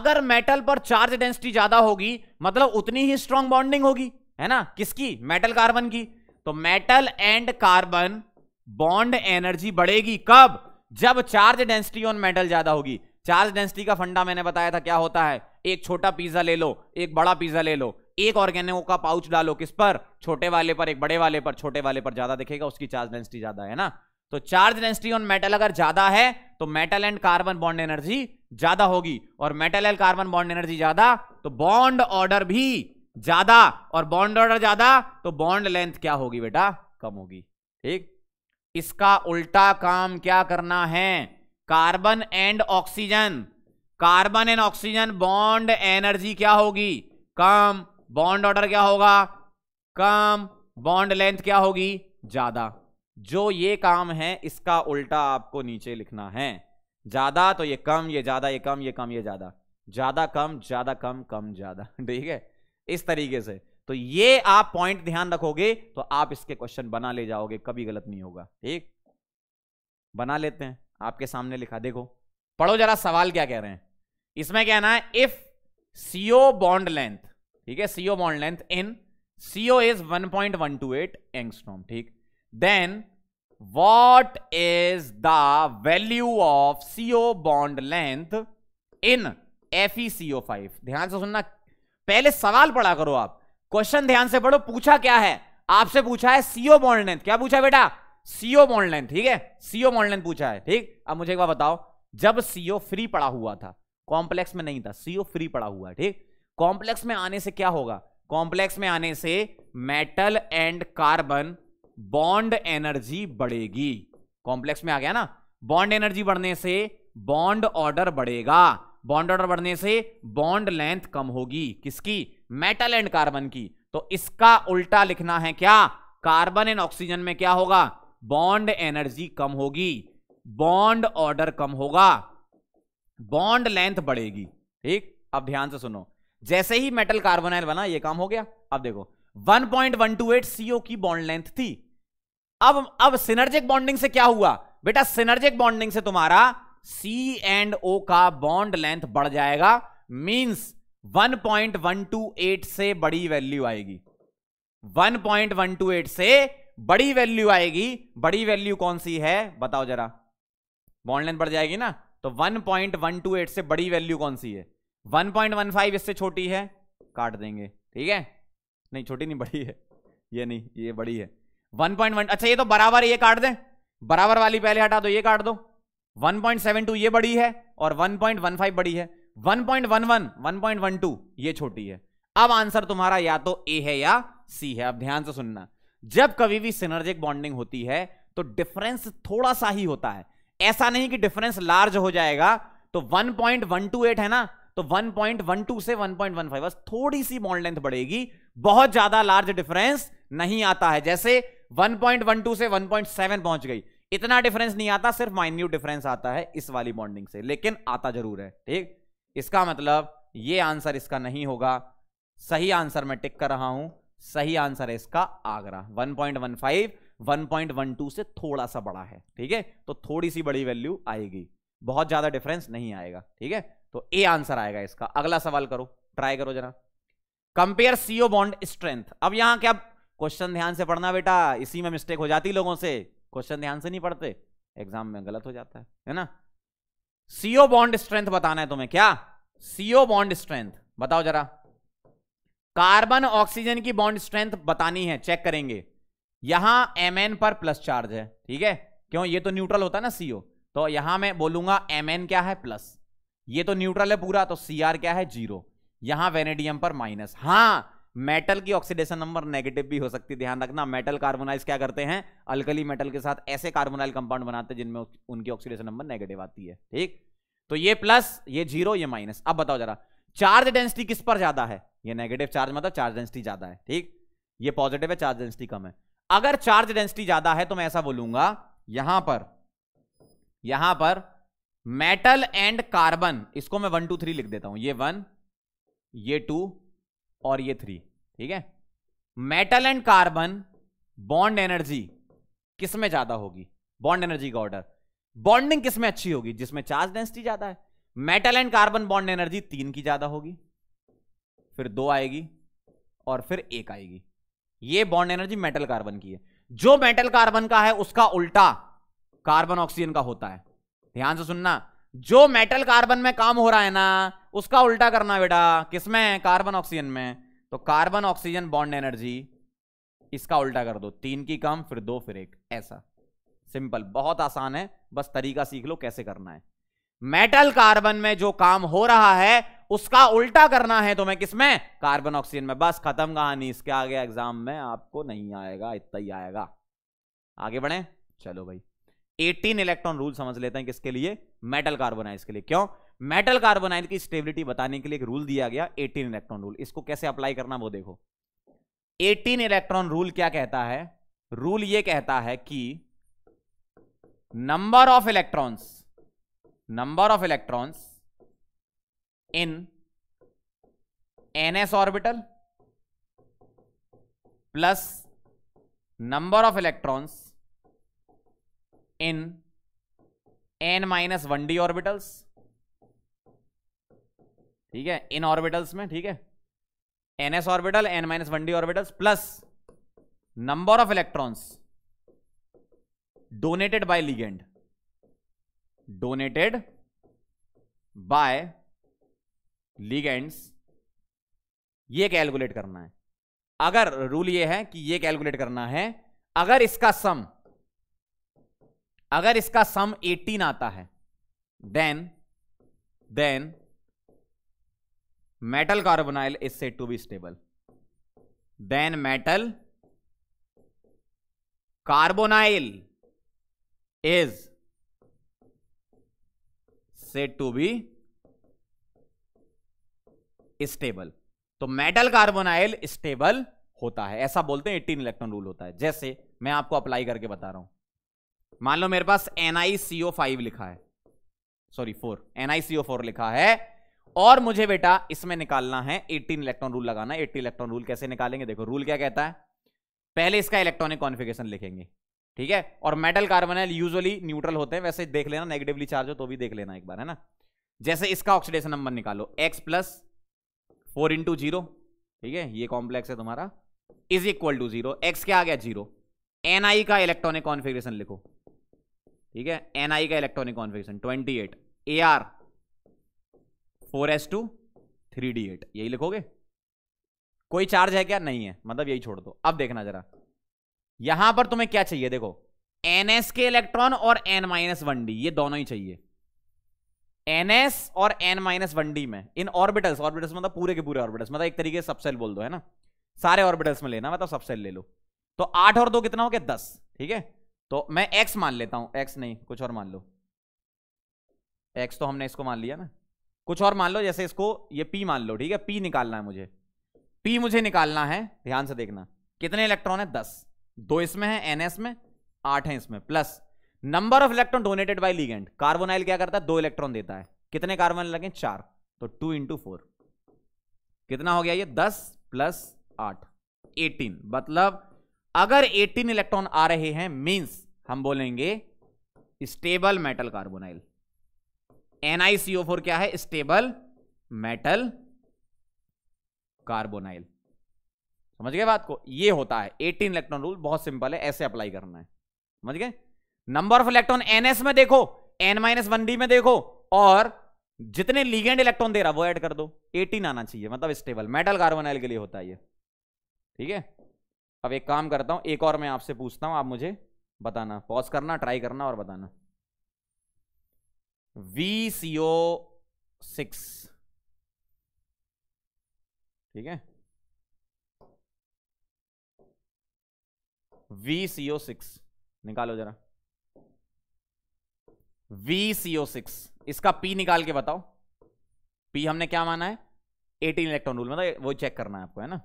अगर मेटल पर चार्ज डेंसिटी ज्यादा होगी मतलब उतनी ही स्ट्रांग बॉन्डिंग होगी है ना किसकी मेटल कार्बन की तो metal and carbon bond energy बढ़ेगी कब जब चार्ज डेंसिटी ऑन मेटल ज्यादा होगी चार्ज डेंसिटी का फंडा मैंने बताया था क्या होता है एक छोटा पिज्जा ले लो एक बड़ा पिज्जा ले लो एक ऑर्गेनो का पाउच डालो किस पर छोटे वाले पर एक बड़े वाले पर छोटे वाले पर ज्यादा दिखेगा उसकी चार्ज डेंसिटी ज्यादा है ना तो चार्ज डेंसिटी ऑन मेटल अगर ज्यादा है तो metal and carbon bond energy ज्यादा होगी और metal and carbon bond energy ज्यादा तो बॉन्ड ऑर्डर भी ज्यादा और बॉन्ड ऑर्डर ज्यादा तो बॉन्ड लेंथ क्या होगी बेटा कम होगी ठीक इसका उल्टा काम क्या करना है carbon and oxygen carbon and oxygen bond energy क्या होगी कम बॉन्ड ऑर्डर क्या होगा कम बॉन्ड लेंथ क्या होगी ज्यादा जो ये काम है इसका उल्टा आपको नीचे लिखना है ज्यादा तो ये कम ये ज्यादा ये कम ये कम ये ज्यादा ज्यादा कम ज्यादा कम कम ज्यादा ठीक है इस तरीके से तो ये आप पॉइंट ध्यान रखोगे तो आप इसके क्वेश्चन बना ले जाओगे कभी गलत नहीं होगा ठीक बना लेते हैं आपके सामने लिखा देखो पढ़ो जरा सवाल क्या कह रहे हैं इसमें क्या ना इफ सीओ बॉन्ड लेंथ ठीक है CO bond length in CO is 1.128 angstrom ठीक then is the value of CO bond length in F CO five ध्यान से सुनना पहले सवाल पढ़ा करो आप क्वेश्चन ध्यान से पढ़ो पूछा क्या है आपसे पूछा है सीओ बॉन्ड लेंथ क्या पूछा बेटा सीओ बॉन्ड लेंथ ठीक है सीओ बॉन्ड लेंथ पूछा है ठीक अब मुझे एक बार बताओ जब सीओ फ्री पड़ा हुआ था कॉम्प्लेक्स में नहीं था सीओ फ्री पड़ा हुआ है ठीक कॉम्प्लेक्स में आने से क्या होगा कॉम्प्लेक्स में आने से metal and carbon bond energy बढ़ेगी कॉम्प्लेक्स में आ गया ना बॉन्ड एनर्जी बढ़ने से बॉन्ड ऑर्डर बढ़ेगा बॉन्ड ऑर्डर बढ़ने से बॉन्ड लेंथ कम होगी किसकी मेटल एंड कार्बन की तो इसका उल्टा लिखना है क्या कार्बन एंड ऑक्सीजन में क्या होगा बॉन्ड एनर्जी कम होगी बॉन्ड ऑर्डर कम होगा बॉन्ड लेंथ बढ़ेगी ठीक अब ध्यान से सुनो जैसे ही मेटल कार्बोनाइल बना ये काम हो गया अब देखो 1.128 सीओ की बॉन्ड लेंथ थी अब अब सिनर्जिक बॉन्डिंग से क्या हुआ बेटा सिनर्जिक बॉन्डिंग से तुम्हारा सी एंड ओ का बॉन्ड लेंथ बढ़ जाएगा मींस 1.128 से बड़ी वैल्यू आएगी 1.128 से बड़ी वैल्यू आएगी बड़ी वैल्यू कौन सी है बताओ जरा बॉन्ड लेंथ बढ़ जाएगी ना तो 1.128 से बड़ी वैल्यू कौन सी है 1.15 इससे छोटी है काट देंगे ठीक है नहीं छोटी नहीं बड़ी है ये नहीं ये बड़ी है 1.1 अच्छा ये तो बराबर ये काट दें बराबर वाली पहले हटा दो ये काट दो 1.72 ये बड़ी है और 1.15 बड़ी है 1.11 1.12 ये छोटी है अब आंसर तुम्हारा या तो ए है या सी है अब ध्यान से सुनना जब कभी भी सिनर्जिक बॉन्डिंग होती है तो डिफरेंस थोड़ा सा ही होता है ऐसा नहीं कि डिफरेंस लार्ज हो जाएगा तो 1.128 है ना तो 1.12 से 1.15 बस थोड़ी सी बॉन्ड लेंथ बढ़ेगी बहुत ज्यादा लार्ज डिफरेंस नहीं आता है जैसे 1.12 से 1.7 पहुंच गई इतना डिफरेंस नहीं आता सिर्फ माइन्यूट डिफरेंस आता है इस वाली बॉन्डिंग से लेकिन आता जरूर है ठीक इसका मतलब ये आंसर इसका नहीं होगा सही आंसर मैं टिक कर रहा हूं सही आंसर है इसका आगरा 1.15 1.12 से थोड़ा सा बड़ा है ठीक है तो थोड़ी सी बड़ी वैल्यू आएगी बहुत ज्यादा डिफरेंस नहीं आएगा ठीक है तो ए आंसर आएगा इसका अगला सवाल करो ट्राई करो जरा कंपेयर सीओ बॉन्ड स्ट्रेंथ अब यहां क्या क्वेश्चन ध्यान से पढ़ना बेटा इसी में मिस्टेक हो जाती लोगों से क्वेश्चन ध्यान से नहीं पढ़ते एग्जाम में गलत हो जाता है है ना सीओ बॉन्ड स्ट्रेंथ बताना है तुम्हें क्या सीओ बॉन्ड स्ट्रेंथ बताओ जरा कार्बन ऑक्सीजन की बॉन्ड स्ट्रेंथ बतानी है चेक करेंगे यहां एम एन पर प्लस चार्ज है ठीक है क्यों ये तो न्यूट्रल होता है ना सीओ तो यहां मैं बोलूंगा एम एन क्या है प्लस ये तो न्यूट्रल है पूरा तो सी आर क्या है जीरो यहां वेनेडियम पर माइनस हां मेटल की ऑक्सीडेशन नंबर नेगेटिव भी हो सकती है ध्यान रखना मेटल कार्बोनाइज क्या करते हैं अल्कली मेटल के साथ ऐसे कार्बोनाइल कंपाउंड बनाते हैं जिनमें उनकी ऑक्सीडेशन नंबर नेगेटिव आती है ठीक तो ये प्लस ये जीरो ये माइनस अब बताओ जरा चार्ज डेंसिटी किस पर ज्यादा है ये नेगेटिव चार्ज मतलब चार्ज डेंसिटी ज्यादा है ठीक ये पॉजिटिव है चार्ज डेंसिटी कम है अगर चार्ज डेंसिटी ज्यादा है तो मैं ऐसा बोलूंगा यहां पर यहां पर मेटल एंड कार्बन इसको मैं वन टू थ्री लिख देता हूं ये वन ये टू और ये थ्री ठीक है metal and carbon bond energy किस में ज्यादा होगी बॉन्ड एनर्जी का ऑर्डर बॉन्डिंग किस में अच्छी होगी जिसमें चार्ज डेंसिटी ज्यादा है metal and carbon bond energy तीन की ज्यादा होगी फिर दो आएगी और फिर एक आएगी ये बॉन्ड एनर्जी मेटल कार्बन की है जो मेटल कार्बन का है उसका उल्टा कार्बन ऑक्सीजन का होता है ध्यान से सुनना जो मेटल कार्बन में काम हो रहा है ना उसका उल्टा करना बेटा किसमें कार्बन ऑक्सीजन में तो कार्बन ऑक्सीजन बॉन्ड एनर्जी इसका उल्टा कर दो तीन की कम फिर दो फिर एक ऐसा सिंपल बहुत आसान है बस तरीका सीख लो कैसे करना है मेटल कार्बन में जो काम हो रहा है उसका उल्टा करना है तुम्हें किसमें कार्बन ऑक्सीजन में बस खत्म कहानी इसके आगे एग्जाम में आपको नहीं आएगा इतना ही आएगा आगे बढ़े चलो भाई 18 इलेक्ट्रॉन रूल समझ लेते हैं किसके लिए मेटल कार्बोनाइज के लिए क्यों मेटल कार्बोनाइज की स्टेबिलिटी बताने के लिए एक रूल दिया गया 18 इलेक्ट्रॉन रूल इसको कैसे अप्लाई करना वो देखो 18 इलेक्ट्रॉन रूल क्या कहता है रूल ये कहता है कि number of electrons number of electrons in ns orbital plus number of electrons in n minus 1d orbitals ठीक है इन ऑर्बिटल्स में ठीक है n s orbital n minus one d orbitals plus number of electrons donated by ligand donated by ligands ये कैलकुलेट करना है अगर रूल ये है कि ये कैलकुलेट करना है अगर इसका सम अगर इसका सम 18 आता है then then metal carbonyl is said to be stable then metal carbonyl is said to be stable तो मेटल कार्बोनाइल स्टेबल होता है ऐसा बोलते हैं 18 इलेक्ट्रॉन रूल होता है जैसे मैं आपको अप्लाई करके बता रहा हूं मान लो मेरे पास NiCO5 लिखा है सॉरी फोर NiCO4 लिखा है और मुझे बेटा इसमें निकालना है 18 इलेक्ट्रॉन रूल लगाना 18 इलेक्ट्रॉन रूल कैसे निकालेंगे देखो रूल क्या कहता है पहले इसका इलेक्ट्रॉनिक कॉन्फिगेशन लिखेंगे ठीक है और मेटल कार्बन है यूजली न्यूट्रल होते हैं वैसे देख लेना नेगेटिवली चार्ज हो तो भी देख लेना एक बार है ना जैसे इसका ऑक्सीडेशन नंबर निकालो X plus four into zero ठीक है ये कॉम्प्लेक्स है तुम्हारा is equal to zero X क्या आ गया जीरो एनआई का इलेक्ट्रॉनिक कॉन्फिग्रेशन लिखो ठीक है एनआई का electronic configuration twenty eight A R four S two three d eight यही लिखोगे कोई चार्ज है क्या नहीं है मतलब यही छोड़ दो अब देखना जरा यहां पर तुम्हें क्या चाहिए देखो एनएस के इलेक्ट्रॉन और एन माइनस वन डी ये दोनों ही चाहिए एनएस और एन माइनस वन डी में इन ऑर्बिटल्स ऑर्बिटल्स मतलब पूरे के पूरे ऑर्बिटल्स मतलब एक तरीके से सबसेल बोल दो है ना सारे ऑर्बिटल्स में लेना मतलब सबसेल ले लो तो आठ और दो कितना हो गया दस ठीक है तो मैं एक्स मान लेता हूं एक्स नहीं कुछ और मान लो एक्स तो हमने इसको मान लिया ना कुछ और मान लो जैसे इसको ये पी मान लो ठीक है पी निकालना है मुझे पी मुझे निकालना है ध्यान से देखना कितने इलेक्ट्रॉन है दस दो इसमें है एनएस में आठ है इसमें plus number of electron donated by ligand carbonyl क्या करता है दो इलेक्ट्रॉन देता है कितने कार्बन लगे चार तो टू इंटू फोर कितना हो गया ये दस प्लस आठ एटीन मतलब अगर एटीन इलेक्ट्रॉन आ रहे हैं मींस हम बोलेंगे stable metal carbonyl NICO four क्या है स्टेबल मेटल कार्बोनाइल समझ गए बात को ये होता है 18 इलेक्ट्रॉन रूल बहुत सिंपल है ऐसे अप्लाई करना है समझ गए नंबर ऑफ इलेक्ट्रॉन एनएस में देखो एन माइनस वन डी में देखो और जितने लीगेंड इलेक्ट्रॉन दे रहा वो ऐड कर दो 18 आना चाहिए मतलब स्टेबल मेटल कार्बन एल के लिए होता है ये ठीक है अब एक काम करता हूं एक और मैं आपसे पूछता हूं आप मुझे बताना पॉज करना ट्राई करना और बताना वी सी ओ सिक्स ठीक है वी सीओ सिक्स निकालो जरा वी सीओ सिक्स इसका पी निकाल के बताओ पी हमने क्या माना है 18 इलेक्ट्रॉन रूल मतलब वो चेक करना है आपको है ना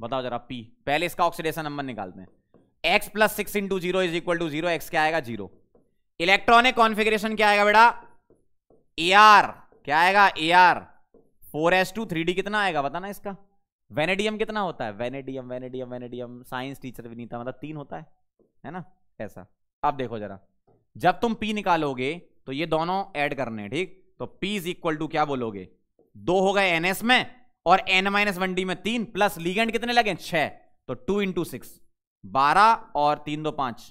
बताओ जरा पी पहले इसका ऑक्सीडेशन नंबर निकालते हैं X plus six into zero is equal to zero X क्या आएगा जीरो इलेक्ट्रॉनिक कॉन्फिग्रेशन क्या आएगा बेटा ए आर क्या आएगा A R four S two three D कितना आएगा बताना इसका वेनेडियम कितना होता है vanadium vanadium vanadium science teacher था मतलब तीन होता है है ना ऐसा आप देखो जरा जब तुम पी निकालोगे तो ये दोनों ऐड करने हैं ठीक तो पी इज इक्वल टू क्या बोलोगे दो हो गए एनएस में और एन माइनस वन डी में तीन प्लस लीगेंड कितने लगे छह तो टू इंटू सिक्स बारह और तीन दो पांच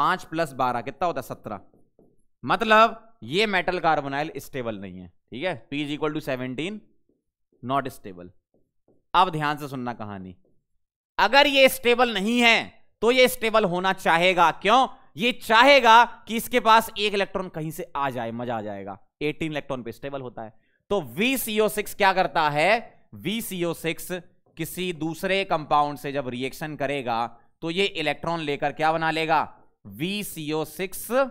पांच प्लस बारह कितना होता है सत्रह मतलब ये मेटल कार्बोनाइल स्टेबल नहीं है ठीक है P is equal to seventeen not stable अब ध्यान से सुनना कहानी अगर ये स्टेबल नहीं है तो ये स्टेबल होना चाहेगा क्यों ये चाहेगा कि इसके पास एक इलेक्ट्रॉन कहीं से आ जाए मजा आ जाएगा 18 इलेक्ट्रॉन पे स्टेबल होता है तो VCO6 क्या करता है VCO6 किसी दूसरे कंपाउंड से जब रिएक्शन करेगा तो ये इलेक्ट्रॉन लेकर क्या बना लेगा VCO6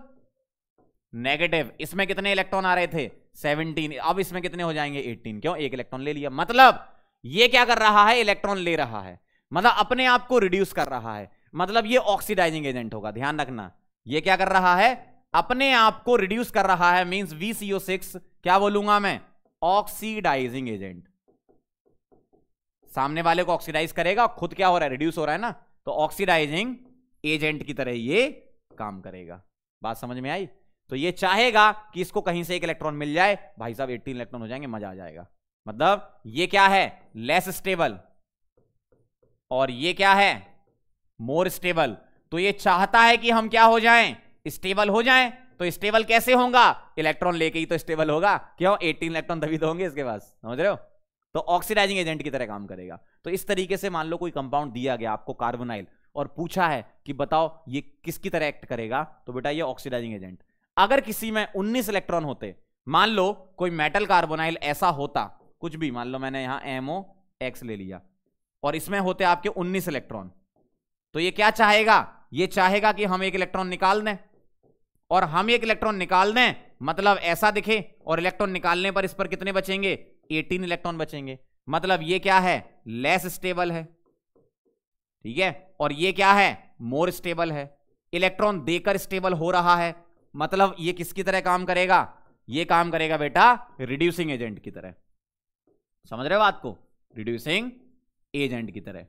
नेगेटिव इसमें कितने इलेक्ट्रॉन आ रहे थे 17 अब इसमें कितने हो जाएंगे 18 क्यों एक इलेक्ट्रॉन ले लिया मतलब ये क्या कर रहा है इलेक्ट्रॉन ले रहा है मतलब अपने आप को रिड्यूस कर रहा है मतलब ये ऑक्सीडाइजिंग एजेंट होगा ध्यान रखना ये क्या कर रहा है अपने आप को रिड्यूस कर रहा है मींस वीसीओ सिक्स क्या बोलूंगा मैं ऑक्सीडाइजिंग एजेंट सामने वाले को ऑक्सीडाइज करेगा खुद क्या हो रहा है रिड्यूस हो रहा है ना तो ऑक्सीडाइजिंग एजेंट की तरह ये काम करेगा बात समझ में आई तो ये चाहेगा कि इसको कहीं से एक इलेक्ट्रॉन मिल जाए भाई साहब 18 इलेक्ट्रॉन हो जाएंगे मजा आ जाएगा मतलब ये क्या है लेस स्टेबल और ये क्या है मोर स्टेबल तो ये चाहता है कि हम क्या हो जाएं स्टेबल हो जाएं तो स्टेबल कैसे होगा इलेक्ट्रॉन लेके ही तो स्टेबल होगा क्यों 18 इलेक्ट्रॉन दबी होंगे इसके पास समझ रहे हो तो ऑक्सीडाइजिंग एजेंट की तरह काम करेगा तो इस तरीके से मान लो कोई कंपाउंड दिया गया आपको कार्बोनाइल और पूछा है कि बताओ ये किसकी तरह एक्ट करेगा तो बेटा ये ऑक्सीडाइजिंग एजेंट अगर किसी में उन्नीस इलेक्ट्रॉन होते मान लो कोई मेटल कार्बोनाइल ऐसा होता कुछ भी मान लो मैंने यहां एमओ एक्स ले लिया और इसमें होते आपके 19 इलेक्ट्रॉन तो ये क्या चाहेगा ये चाहेगा कि हम एक इलेक्ट्रॉन निकाल दें और हम एक इलेक्ट्रॉन निकाल दें मतलब ऐसा दिखे और इलेक्ट्रॉन निकालने पर इस पर कितने बचेंगे 18 इलेक्ट्रॉन बचेंगे मतलब ये क्या है लेस स्टेबल है ठीक है और ये क्या है मोर स्टेबल है इलेक्ट्रॉन देकर स्टेबल हो रहा है मतलब ये किसकी तरह काम करेगा ये काम करेगा बेटा रिड्यूसिंग एजेंट की तरह समझ रहे हो बात को रिड्यूसिंग एजेंट की तरह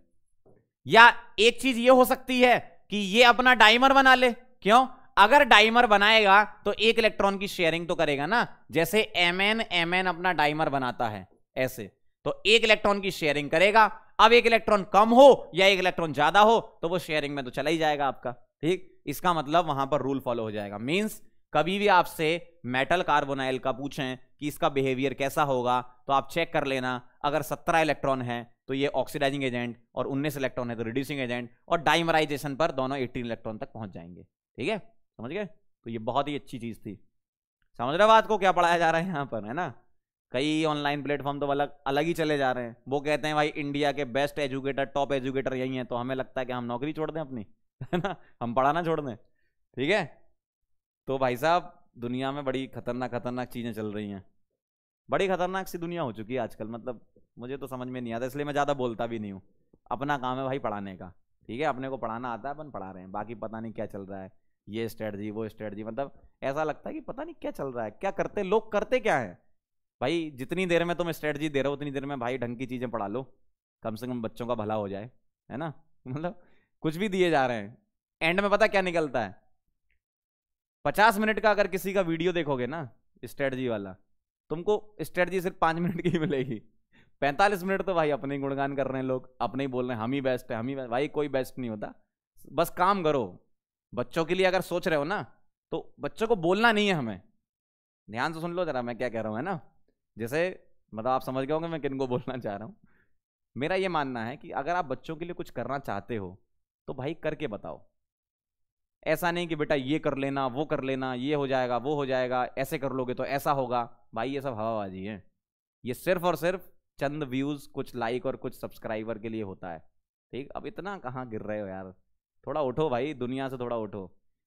या एक चीज ये हो सकती है कि ये अपना डाइमर बना ले क्यों अगर डाइमर बनाएगा तो एक इलेक्ट्रॉन की शेयरिंग तो करेगा ना जैसे एम एन एम एन अपना डाइमर बनाता है ऐसे तो एक इलेक्ट्रॉन की शेयरिंग करेगा अब एक इलेक्ट्रॉन कम हो या एक इलेक्ट्रॉन ज्यादा हो तो वो शेयरिंग में तो चला ही जाएगा आपका ठीक इसका मतलब वहां पर रूल फॉलो हो जाएगा मीन्स कभी भी आपसे मेटल कार्बोनाइल का पूछें कि इसका बिहेवियर कैसा होगा तो आप चेक कर लेना अगर सत्रह इलेक्ट्रॉन है तो ये ऑक्सीडाइजिंग एजेंट और उन्नीस इलेक्ट्रॉन है तो रिड्यूसिंग एजेंट और डाइमराइजेशन पर दोनों एटीन इलेक्ट्रॉन तक पहुंच जाएंगे ठीक है समझ गए तो ये बहुत ही अच्छी चीज़ थी समझ रहे बात को क्या पढ़ाया जा रहा है यहाँ पर है ना कई ऑनलाइन प्लेटफॉर्म तो अलग अलग ही चले जा रहे हैं वो कहते हैं भाई इंडिया के बेस्ट एजुकेटर टॉप एजुकेटर यही हैं तो हमें लगता है कि हम नौकरी छोड़ दें अपनी है ना हम पढ़ाना छोड़ दें ठीक है तो भाई साहब दुनिया में बड़ी खतरनाक खतरनाक चीज़ें चल रही हैं बड़ी खतरनाक सी दुनिया हो चुकी है आजकल मतलब मुझे तो समझ में नहीं आता इसलिए मैं ज़्यादा बोलता भी नहीं हूँ अपना काम है भाई पढ़ाने का ठीक है अपने को पढ़ाना आता है अपन पढ़ा रहे हैं बाकी पता नहीं क्या चल रहा है ये स्ट्रेटजी वो स्ट्रेटजी मतलब ऐसा लगता है कि पता नहीं क्या चल रहा है क्या करते लोग करते क्या हैं भाई जितनी देर में तुम स्ट्रेटजी दे रहे हो उतनी देर में भाई ढंग की चीज़ें पढ़ा लो कम से कम बच्चों का भला हो जाए है ना मतलब कुछ भी दिए जा रहे हैं एंड में पता क्या निकलता है पचास मिनट का अगर किसी का वीडियो देखोगे ना स्ट्रेटजी वाला तुमको स्ट्रेटजी सिर्फ पाँच मिनट की मिलेगी पैंतालीस मिनट तो भाई अपने ही गुणगान कर रहे हैं लोग अपने ही बोल रहे हैं हम ही बेस्ट है हम ही भाई कोई बेस्ट नहीं होता बस काम करो बच्चों के लिए अगर सोच रहे हो ना तो बच्चों को बोलना नहीं है हमें ध्यान से सुन लो जरा मैं क्या कह रहा हूँ है ना जैसे मतलब आप समझ गए होंगे मैं किन को बोलना चाह रहा हूँ मेरा ये मानना है कि अगर आप बच्चों के लिए कुछ करना चाहते हो तो भाई करके बताओ ऐसा नहीं कि बेटा ये कर लेना वो कर लेना ये हो जाएगा वो हो जाएगा ऐसे कर लोगे तो ऐसा होगा भाई ये सब हवाबाजी है ये सिर्फ और सिर्फ चंद व्यूज कुछ लाइक और कुछ सब्सक्राइबर के लिए होता है ठीक अब इतना कहाँ गिर रहे हो यार थोड़ा उठो भाई दुनिया से थोड़ा उठो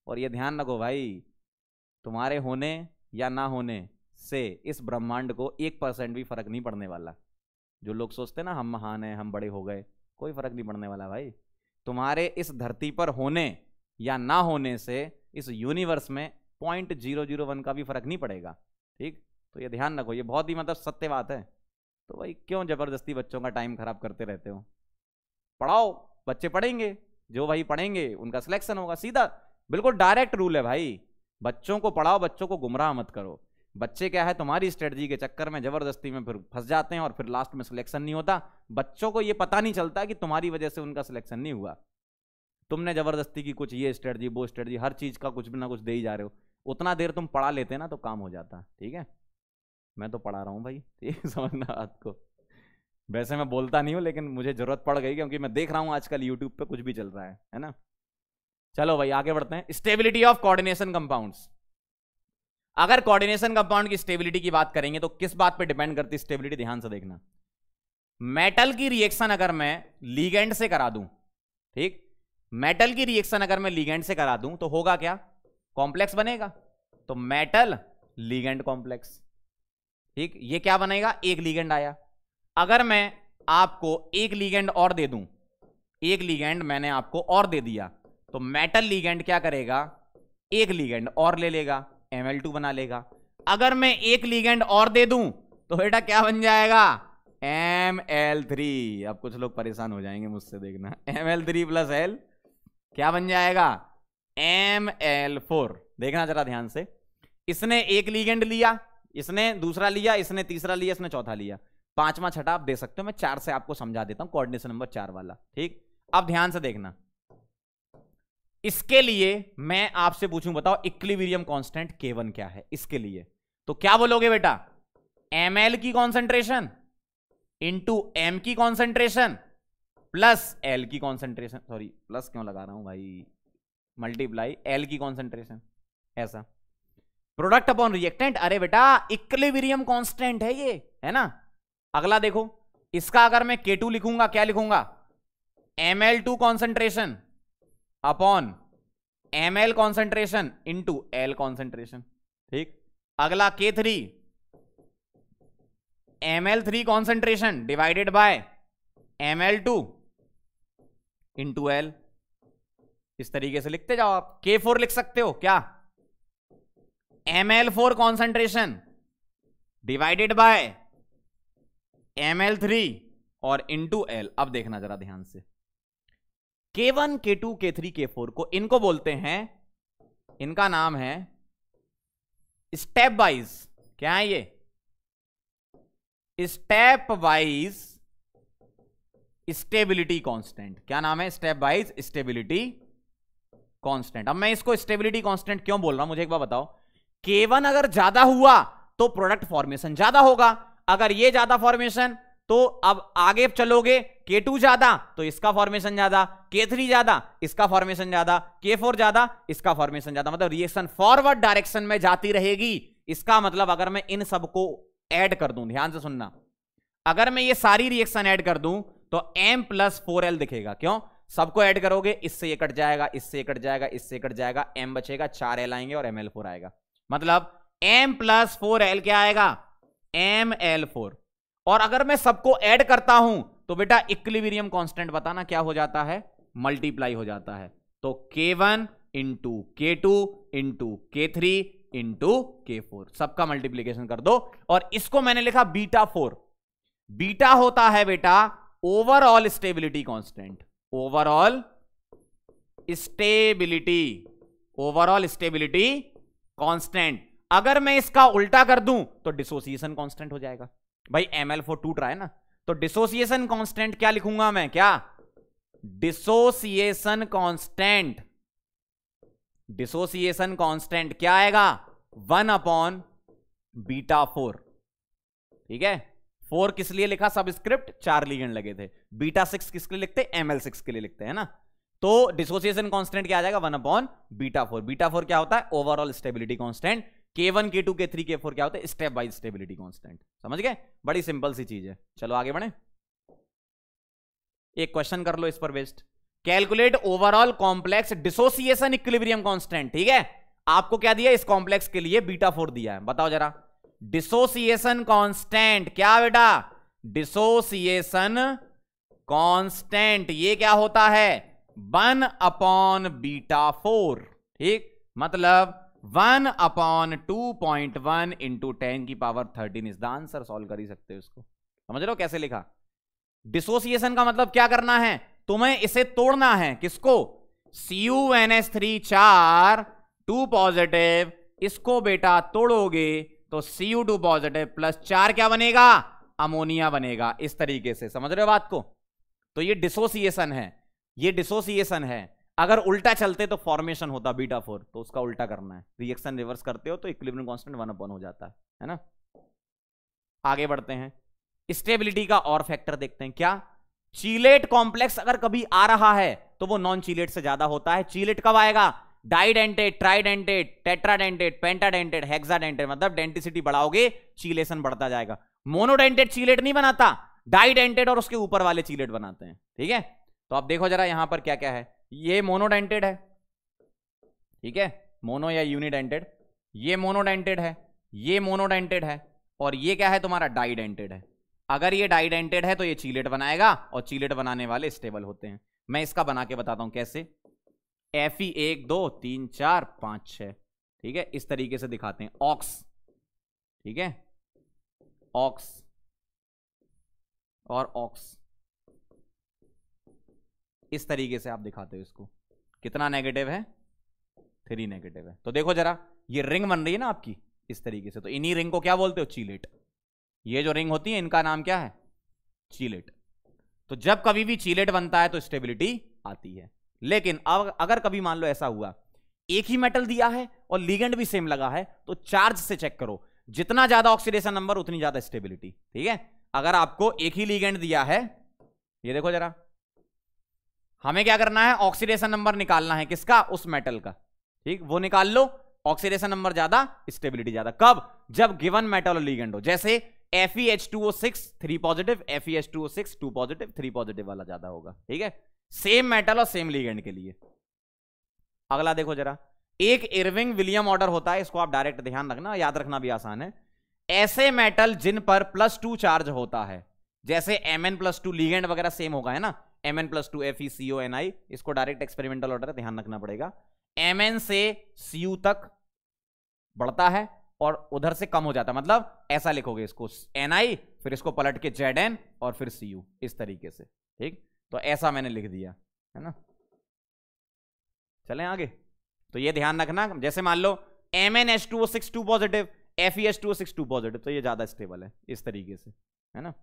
और ये ध्यान रखो भाई तुम्हारे होने या ना होने से इस ब्रह्मांड को एक परसेंट भी फर्क नहीं पड़ने वाला जो लोग सोचते ना हम महान हैं हम बड़े हो गए कोई फर्क नहीं पड़ने वाला भाई तुम्हारे इस धरती पर होने या ना होने से इस यूनिवर्स में पॉइंट जीरो जीरो वन का भी फर्क नहीं पड़ेगा ठीक तो ये ध्यान रखो ये बहुत ही मतलब सत्य बात है तो भाई क्यों ज़बरदस्ती बच्चों का टाइम खराब करते रहते हो पढ़ाओ बच्चे पढ़ेंगे जो भाई पढ़ेंगे उनका सिलेक्शन होगा सीधा बिल्कुल डायरेक्ट रूल है भाई बच्चों को पढ़ाओ बच्चों को गुमराह मत करो बच्चे क्या है तुम्हारी स्ट्रेटजी के चक्कर में जबरदस्ती में फिर फंस जाते हैं और फिर लास्ट में सिलेक्शन नहीं होता बच्चों को ये पता नहीं चलता कि तुम्हारी वजह से उनका सिलेक्शन नहीं हुआ तुमने ज़बरदस्ती की कुछ ये स्ट्रेटजी वो स्ट्रेटजी हर चीज़ का कुछ भी ना कुछ दे ही जा रहे हो उतना देर तुम पढ़ा लेते ना तो काम हो जाता ठीक है मैं तो पढ़ा रहा हूँ भाई ठीक समझना रात को वैसे मैं बोलता नहीं हूँ लेकिन मुझे ज़रूरत पड़ गई क्योंकि मैं देख रहा हूँ आजकल यूट्यूब पर कुछ भी चल रहा है है ना चलो भाई आगे बढ़ते हैं स्टेबिलिटी ऑफ कोऑर्डिनेशन कंपाउंड्स अगर कोऑर्डिनेशन कंपाउंड की स्टेबिलिटी की बात करेंगे तो किस बात पे डिपेंड करती है स्टेबिलिटी ध्यान से देखना मेटल की रिएक्शन अगर मैं लीगेंड से करा दूं ठीक मेटल की रिएक्शन अगर मैं लीगेंड से करा दूं तो होगा क्या कॉम्प्लेक्स बनेगा तो मेटल लीगेंड कॉम्प्लेक्स ठीक ये क्या बनेगा एक लीगेंड आया अगर मैं आपको एक लीगेंड और दे दूं एक लीगेंड मैंने आपको और दे दिया तो मेटल लीगेंड क्या करेगा एक लीगेंड और ले लेगा एम बना लेगा अगर मैं एक लीगेंड और दे दूं तो बेटा क्या बन जाएगा एम एल थ्री अब कुछ लोग परेशान हो जाएंगे मुझसे देखना M L three plus L क्या बन जाएगा एम एल फोर देखना जरा ध्यान से इसने एक लीगेंड लिया इसने दूसरा लिया इसने तीसरा लिया इसने चौथा लिया पांचवा छठा आप दे सकते हो मैं चार से आपको समझा देता हूं कोऑर्डिनेशन नंबर चार वाला ठीक अब ध्यान से देखना इसके लिए मैं आपसे पूछूं बताओ इक्लिवीरियम कांस्टेंट वन क्या है इसके लिए तो क्या बोलोगे बेटा एम की कॉन्सेंट्रेशन इंटू एम की कॉन्सेंट्रेशन प्लस एल की कॉन्सेंट्रेशन सॉरी प्लस क्यों लगा रहा हूं भाई मल्टीप्लाई एल की कॉन्सेंट्रेशन ऐसा प्रोडक्ट अपॉन रिएक्टेंट अरे बेटा इक्विलिब्रियम कॉन्स्टेंट है ये है ना अगला देखो इसका अगर मैं के टू लिखूंगा क्या लिखूंगा M L two concentration upon M L concentration into L concentration ठीक अगला K three M L three concentration divided by M L two into L इस तरीके से लिखते जाओ आप के फोर लिख सकते हो क्या M L four concentration divided by M L three और इंटू एल अब देखना जरा ध्यान से के one K two K three K four को इनको बोलते हैं इनका नाम है स्टेप वाइज क्या है ये स्टेप वाइज स्टेबिलिटी कांस्टेंट क्या नाम है स्टेप वाइज स्टेबिलिटी कांस्टेंट अब मैं इसको स्टेबिलिटी कांस्टेंट क्यों बोल रहा हूं मुझे एक बार बताओ वन अगर ज्यादा हुआ तो प्रोडक्ट फॉर्मेशन ज्यादा होगा अगर ये ज्यादा फॉर्मेशन तो अब आगे चलोगे K2 ज्यादा तो इसका फॉर्मेशन ज्यादा K3 ज्यादा इसका फॉर्मेशन ज्यादा K4 ज्यादा इसका फॉर्मेशन ज्यादा मतलब रिएक्शन फॉरवर्ड डायरेक्शन में जाती रहेगी इसका मतलब अगर मैं इन सबको ऐड कर दूं ध्यान से सुनना अगर मैं ये सारी रिएक्शन ऐड कर दूं तो एम प्लस फोर एल दिखेगा क्यों सबको ऐड करोगे इससे ये कट जाएगा इससे कट जाएगा इससे कट जाएगा एम बचेगा चार एल आएंगे और एम एल फोर आएगा मतलब एम प्लस फोर एल क्या आएगा एम एल फोर और अगर मैं सबको ऐड करता हूं तो बेटा इक्लिवीरियम कॉन्स्टेंट बताना क्या हो जाता है मल्टीप्लाई हो जाता है तो K one into K two into K three into K four सबका मल्टीप्लीकेशन कर दो और इसको मैंने लिखा बीटा फोर बीटा होता है बेटा overall stability constant overall stability overall stability constant अगर मैं इसका उल्टा कर दूं तो डिसोसिएशन कांस्टेंट हो जाएगा भाई एम एल फोर टूट रहा है ना तो डिसोसिएशन कांस्टेंट क्या लिखूंगा मैं क्या डिसोसिएशन कांस्टेंट डिसोसिएशन कांस्टेंट क्या आएगा वन अपॉन बीटा फोर ठीक है फोर किस लिए लिखा सबस्क्रिप्ट चार लीगेंड लगे थे बीटा सिक्स किसके लिए लिखते एम एल सिक्स के लिए लिखते हैं ना तो डिसोसिएशन कांस्टेंट क्या आ जाएगा one upon beta four beta four क्या होता है overall stability constant K one K two K three K four क्या होता है स्टेप बाय स्टेबिलिटी कांस्टेंट समझ गए बड़ी सिंपल सी चीज है चलो आगे बढ़े एक क्वेश्चन कर लो इस पर based calculate overall complex dissociation equilibrium constant ठीक है आपको क्या दिया इस कॉम्प्लेक्स के लिए बीटा फोर दिया है बताओ जरा डिसोसिएशन कांस्टेंट क्या बेटा डिसोसिएशन कांस्टेंट ये क्या होता है वन अपॉन बीटा फोर ठीक मतलब one upon two point one into ten की power thirteen is the answer solve कर ही सकते हो इसको समझ लो कैसे लिखा डिसोसिएशन का मतलब क्या करना है तुम्हें इसे तोड़ना है किसको C U N S three चार टू पॉजिटिव इसको बेटा तोड़ोगे तो C U two positive plus चार क्या बनेगा अमोनिया बनेगा इस तरीके से समझ रहे हो बात को तो ये डिसोसिएशन है ये डिसोसिएशन है अगर उल्टा चलते तो फॉर्मेशन होता बीटा फोर तो उसका उल्टा करना है रिएक्शन रिवर्स करते हो तो इक्विलिब्रियम कांस्टेंट वन अपॉन हो जाता है है ना आगे बढ़ते हैं स्टेबिलिटी का और फैक्टर देखते हैं क्या चीलेट कॉम्प्लेक्स अगर कभी आ रहा है तो वो नॉन चीलेट से ज्यादा होता है चीलेट कब आएगा didentate tridentate tetradentate pentadentate hexadentate मतलब डेंटिसिटी बढ़ाओगे चीलेशन बढ़ता जाएगा मोनोडेंटेड चीलेट नहीं बनाता डाइडेंटेड और उसके ऊपर वाले चीलेट बनाते हैं ठीक है तो आप देखो जरा यहां पर क्या क्या है ये मोनोडेंटेड है ठीक है मोनो या यूनिडेंटेड ये मोनोडेंटेड है ये मोनोडेंटेड है और ये क्या है तुम्हारा डाइडेंटेड है अगर ये डाइडेंटेड है तो ये चीलेट बनाएगा और चीलेट बनाने वाले स्टेबल होते हैं मैं इसका बना के बताता हूं कैसे एफ ई e एक दो तीन चार पांच छ ठीक है इस तरीके से दिखाते हैं ऑक्स ठीक है ऑक्स और ऑक्स इस तरीके से आप दिखाते हो इसको कितना नेगेटिव है थ्री नेगेटिव है तो देखो जरा ये रिंग बन रही है ना आपकी इस तरीके से तो इन्हीं रिंग को क्या बोलते हो चीलेट ये जो रिंग होती है इनका नाम क्या है चीलेट तो जब कभी भी चीलेट बनता है तो स्टेबिलिटी आती है लेकिन अब अगर कभी मान लो ऐसा हुआ एक ही मेटल दिया है और लीगेंड भी सेम लगा है तो चार्ज से चेक करो जितना ज्यादा ऑक्सीडेशन नंबर उतनी ज्यादा स्टेबिलिटी ठीक है अगर आपको एक ही लीगेंड दिया है ये देखो जरा हमें क्या करना है ऑक्सीडेशन नंबर निकालना है किसका उस मेटल का ठीक वो निकाल लो ऑक्सीडेशन नंबर ज्यादा स्टेबिलिटी ज्यादा कब जब गिवन मेटल और लीगेंड हो जैसे F E H two O six three positive F E H two O six two positive three positive वाला ज्यादा होगा ठीक है सेम मेटल और सेम लीगेंड के लिए अगला देखो जरा एक इरविंग विलियम ऑर्डर होता है इसको आप डायरेक्ट ध्यान रखना याद रखना भी आसान है ऐसे मेटल जिन पर प्लस टू चार्ज होता है जैसे M N plus two ligand वगैरह सेम होगा है ना M N plus two F CO C N I इसको डायरेक्ट एक्सपेरिमेंटल ऑर्डर ध्यान रखना पड़ेगा एम एन से सी यू तक बढ़ता है और उधर से कम हो जाता है मतलब ऐसा लिखोगे इसको एन आई फिर इसको पलट के जेड एन और फिर सी यू इस तरीके से ठीक तो ऐसा मैंने लिख दिया है ना चलें आगे तो ये ध्यान रखना जैसे मान लो M N H two O six two positive F H two O six two positive तो ये ज़्यादा स्टेबल है इस तरीके से है ना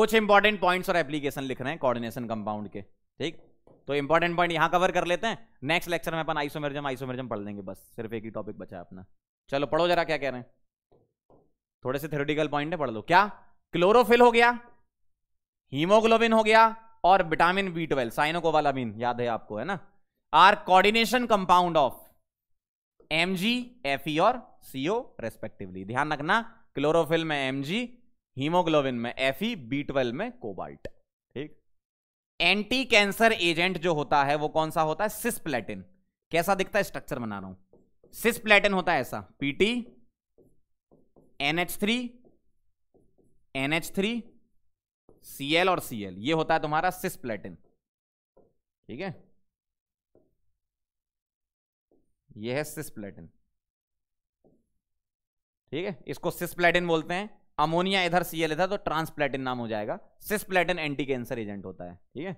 कुछ इंपॉर्टेंट पॉइंट्स और एप्लीकेशन लिख रहे हैं कोऑर्डिनेशन कंपाउंड के ठीक तो इंपॉर्टेंट पॉइंट यहां कवर कर लेते हैं नेक्स्ट लेक्चर में अपन आइसोमेरिज्म आइसोमेरिज्म पढ़ लेंगे बस सिर्फ एक ही टॉपिक बचा अपना चलो पढ़ो जरा क्या कह रहे हैं थोड़े से थ्योरेटिकल पॉइंट है पढ़ लो क्या क्लोरोफिल हो गया हीमोग्लोबिन हो गया और विटामिन बी ट्वेल्व साइनोकोवालामिन याद है आपको है ना are coordination compound of M G F E और सीओ रेस्पेक्टिवली ध्यान रखना क्लोरोफिल में एम जी हीमोग्लोबिन में एफ ई बी ट्वेल्व में कोबाल्ट ठीक एंटी कैंसर एजेंट जो होता है वो कौन सा होता है सिस्प्लेटिन कैसा दिखता है स्ट्रक्चर बना रहा हूं सिस्प्लेटिन होता है ऐसा PT NH three NH three CL और सीएल ये होता है तुम्हारा प्लेटिन ठीक है ये है प्लेटिन ठीक है इसको सिस्प्लेटिन बोलते हैं अमोनिया इधर सीएल इधर तो ट्रांसप्लेटिन नाम हो जाएगा सिस्प्लेटिन एंटी कैंसर एजेंट होता है ठीक है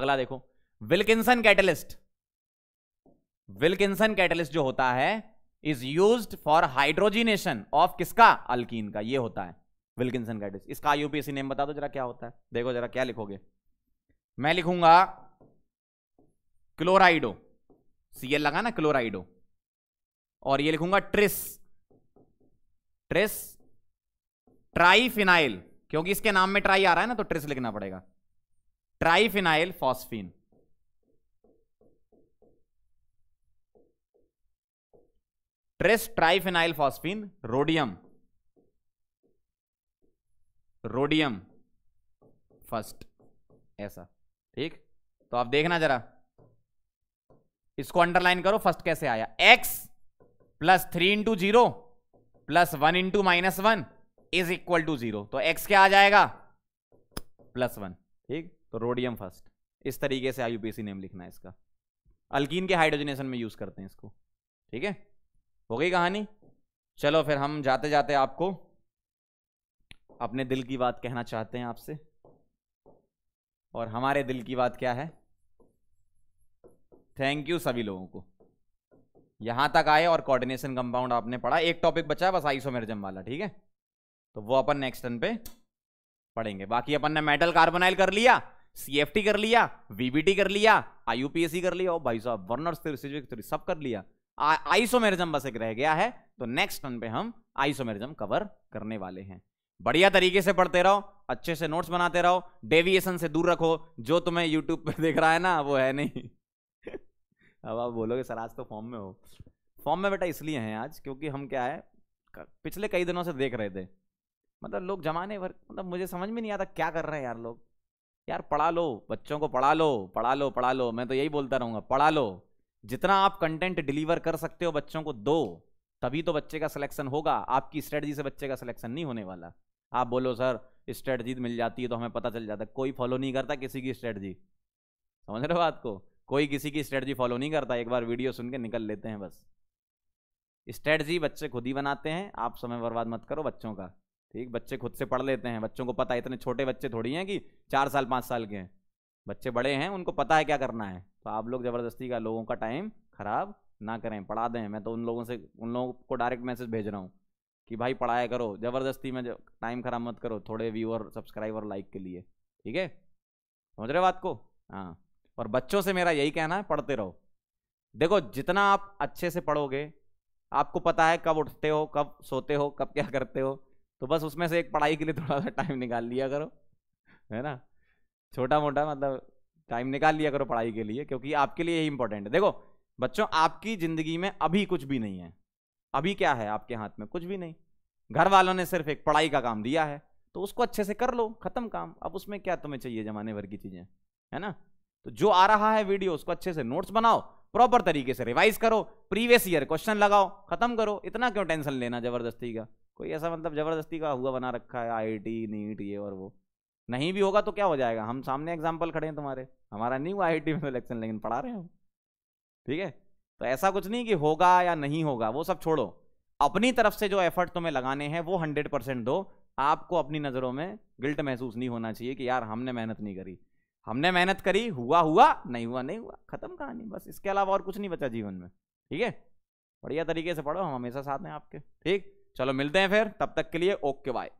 अगला देखो विल्किसन कैटलिस्ट विल्किसन कैटलिस्ट जो होता है is used for hydrogenation of किसका अल्किन का ये होता है विल्किंसन कैडिस इसका आईयूपीएसी नेम बता दो जरा क्या होता है देखो जरा क्या लिखोगे मैं लिखूंगा क्लोराइडो सीएल लगा ना क्लोराइडो और ये लिखूंगा ट्रिस ट्रिस ट्राइफिनाइल क्योंकि इसके नाम में ट्राई आ रहा है ना तो ट्रिस लिखना पड़ेगा triphenyl phosphine tris triphenyl phosphine rhodium rhodium first ऐसा ठीक तो आप देखना जरा इसको अंडरलाइन करो फर्स्ट कैसे आया X plus three into zero plus one into minus one is equal to zero तो एक्स क्या आ जाएगा प्लस वन ठीक तो रोडियम फर्स्ट इस तरीके से आईयूपीसी नेम लिखना है इसका अल्किन के हाइड्रोजनेशन में यूज करते हैं इसको ठीक है हो गई कहानी चलो फिर हम जाते जाते आपको अपने दिल की बात कहना चाहते हैं आपसे और हमारे दिल की बात क्या है थैंक यू सभी लोगों को यहां तक आए और कोऑर्डिनेशन कंपाउंड आपने पढ़ा एक टॉपिक बचा है बस आइसोमेरिज्म वाला ठीक है तो वो अपन नेक्स्ट टर्न पे पढ़ेंगे बाकी अपन ने मेटल कार्बोनाइल कर लिया सीएफटी कर लिया वीबीटी कर लिया आईयूपीएससी कर लिया और भाई साहब वर्नर थ्योरी सब कर लिया आइसोमेरिज्म बस एक रह गया है तो नेक्स्ट टर्न पे हम आइसोमेरिज्म कवर करने वाले हैं बढ़िया तरीके से पढ़ते रहो अच्छे से नोट्स बनाते रहो डेविएशन से दूर रखो जो तुम्हें यूट्यूब पे देख रहा है ना वो है नहीं अब आप बोलोगे सर आज तो फॉर्म में हो फॉर्म में बेटा इसलिए हैं आज क्योंकि हम क्या है पिछले कई दिनों से देख रहे थे मतलब लोग जमाने भर मतलब मुझे समझ में नहीं आता क्या कर रहे हैं यार लोग यार पढ़ा लो बच्चों को पढ़ा लो पढ़ा लो पढ़ा लो मैं तो यही बोलता रहूँगा पढ़ा लो जितना आप कंटेंट डिलीवर कर सकते हो बच्चों को दो तभी तो बच्चे का सिलेक्शन होगा आपकी स्ट्रेटजी से बच्चे का सिलेक्शन नहीं होने वाला आप बोलो सर स्ट्रेटजी मिल जाती है तो हमें पता चल जाता है कोई फॉलो नहीं करता किसी की स्ट्रेटजी समझ रहे हो बात को कोई किसी की स्ट्रेटजी फॉलो नहीं करता एक बार वीडियो सुन के निकल लेते हैं बस स्ट्रेटजी बच्चे खुद ही बनाते हैं आप समय बर्बाद मत करो बच्चों का ठीक बच्चे खुद से पढ़ लेते हैं बच्चों को पता है इतने छोटे बच्चे थोड़ी हैं कि चार साल पाँच साल के हैं बच्चे बड़े हैं उनको पता है क्या करना है तो आप लोग ज़बरदस्ती का लोगों का टाइम ख़राब ना करें पढ़ा दें मैं तो उन लोगों से उन लोगों को डायरेक्ट मैसेज भेज रहा हूँ कि भाई पढ़ाया करो ज़बरदस्ती में टाइम खराब मत करो थोड़े व्यूअर सब्सक्राइबर लाइक के लिए ठीक है समझ रहे बात को हाँ और बच्चों से मेरा यही कहना है पढ़ते रहो देखो जितना आप अच्छे से पढ़ोगे आपको पता है कब उठते हो कब सोते हो कब क्या करते हो तो बस उसमें से एक पढ़ाई के लिए थोड़ा सा टाइम निकाल लिया करो है ना छोटा मोटा मतलब टाइम निकाल लिया करो पढ़ाई के लिए क्योंकि आपके लिए यही इंपॉर्टेंट है देखो बच्चों आपकी ज़िंदगी में अभी कुछ भी नहीं है अभी क्या है आपके हाथ में कुछ भी नहीं घर वालों ने सिर्फ एक पढ़ाई का काम दिया है तो उसको अच्छे से कर लो खत्म काम अब उसमें क्या तुम्हें चाहिए जमाने भर की चीजें है ना तो जो आ रहा है वीडियो उसको अच्छे से नोट्स बनाओ प्रॉपर तरीके से रिवाइज करो प्रीवियस ईयर क्वेश्चन लगाओ खत्म करो इतना क्यों टेंशन लेना जबरदस्ती का कोई ऐसा मतलब जबरदस्ती का हुआ बना रखा है आईआईटी नीट ये और वो नहीं भी होगा तो क्या हो जाएगा हम सामने एग्जाम्पल खड़े हैं तुम्हारे हमारा नहीं हुआ आई में सिलेक्शन तो लेकिन पढ़ा रहे हम ठीक है तो ऐसा कुछ नहीं कि होगा या नहीं होगा वो सब छोड़ो अपनी तरफ से जो एफर्ट तुम्हें लगाने हैं वो हंड्रेड परसेंट दो आपको अपनी नज़रों में गिल्ट महसूस नहीं होना चाहिए कि यार हमने मेहनत नहीं करी हमने मेहनत करी हुआ हुआ नहीं हुआ नहीं हुआ खत्म कहानी बस इसके अलावा और कुछ नहीं बचा जीवन में ठीक है बढ़िया तरीके से पढ़ो हम हमेशा साथ हैं आपके ठीक चलो मिलते हैं फिर तब तक के लिए ओके बाय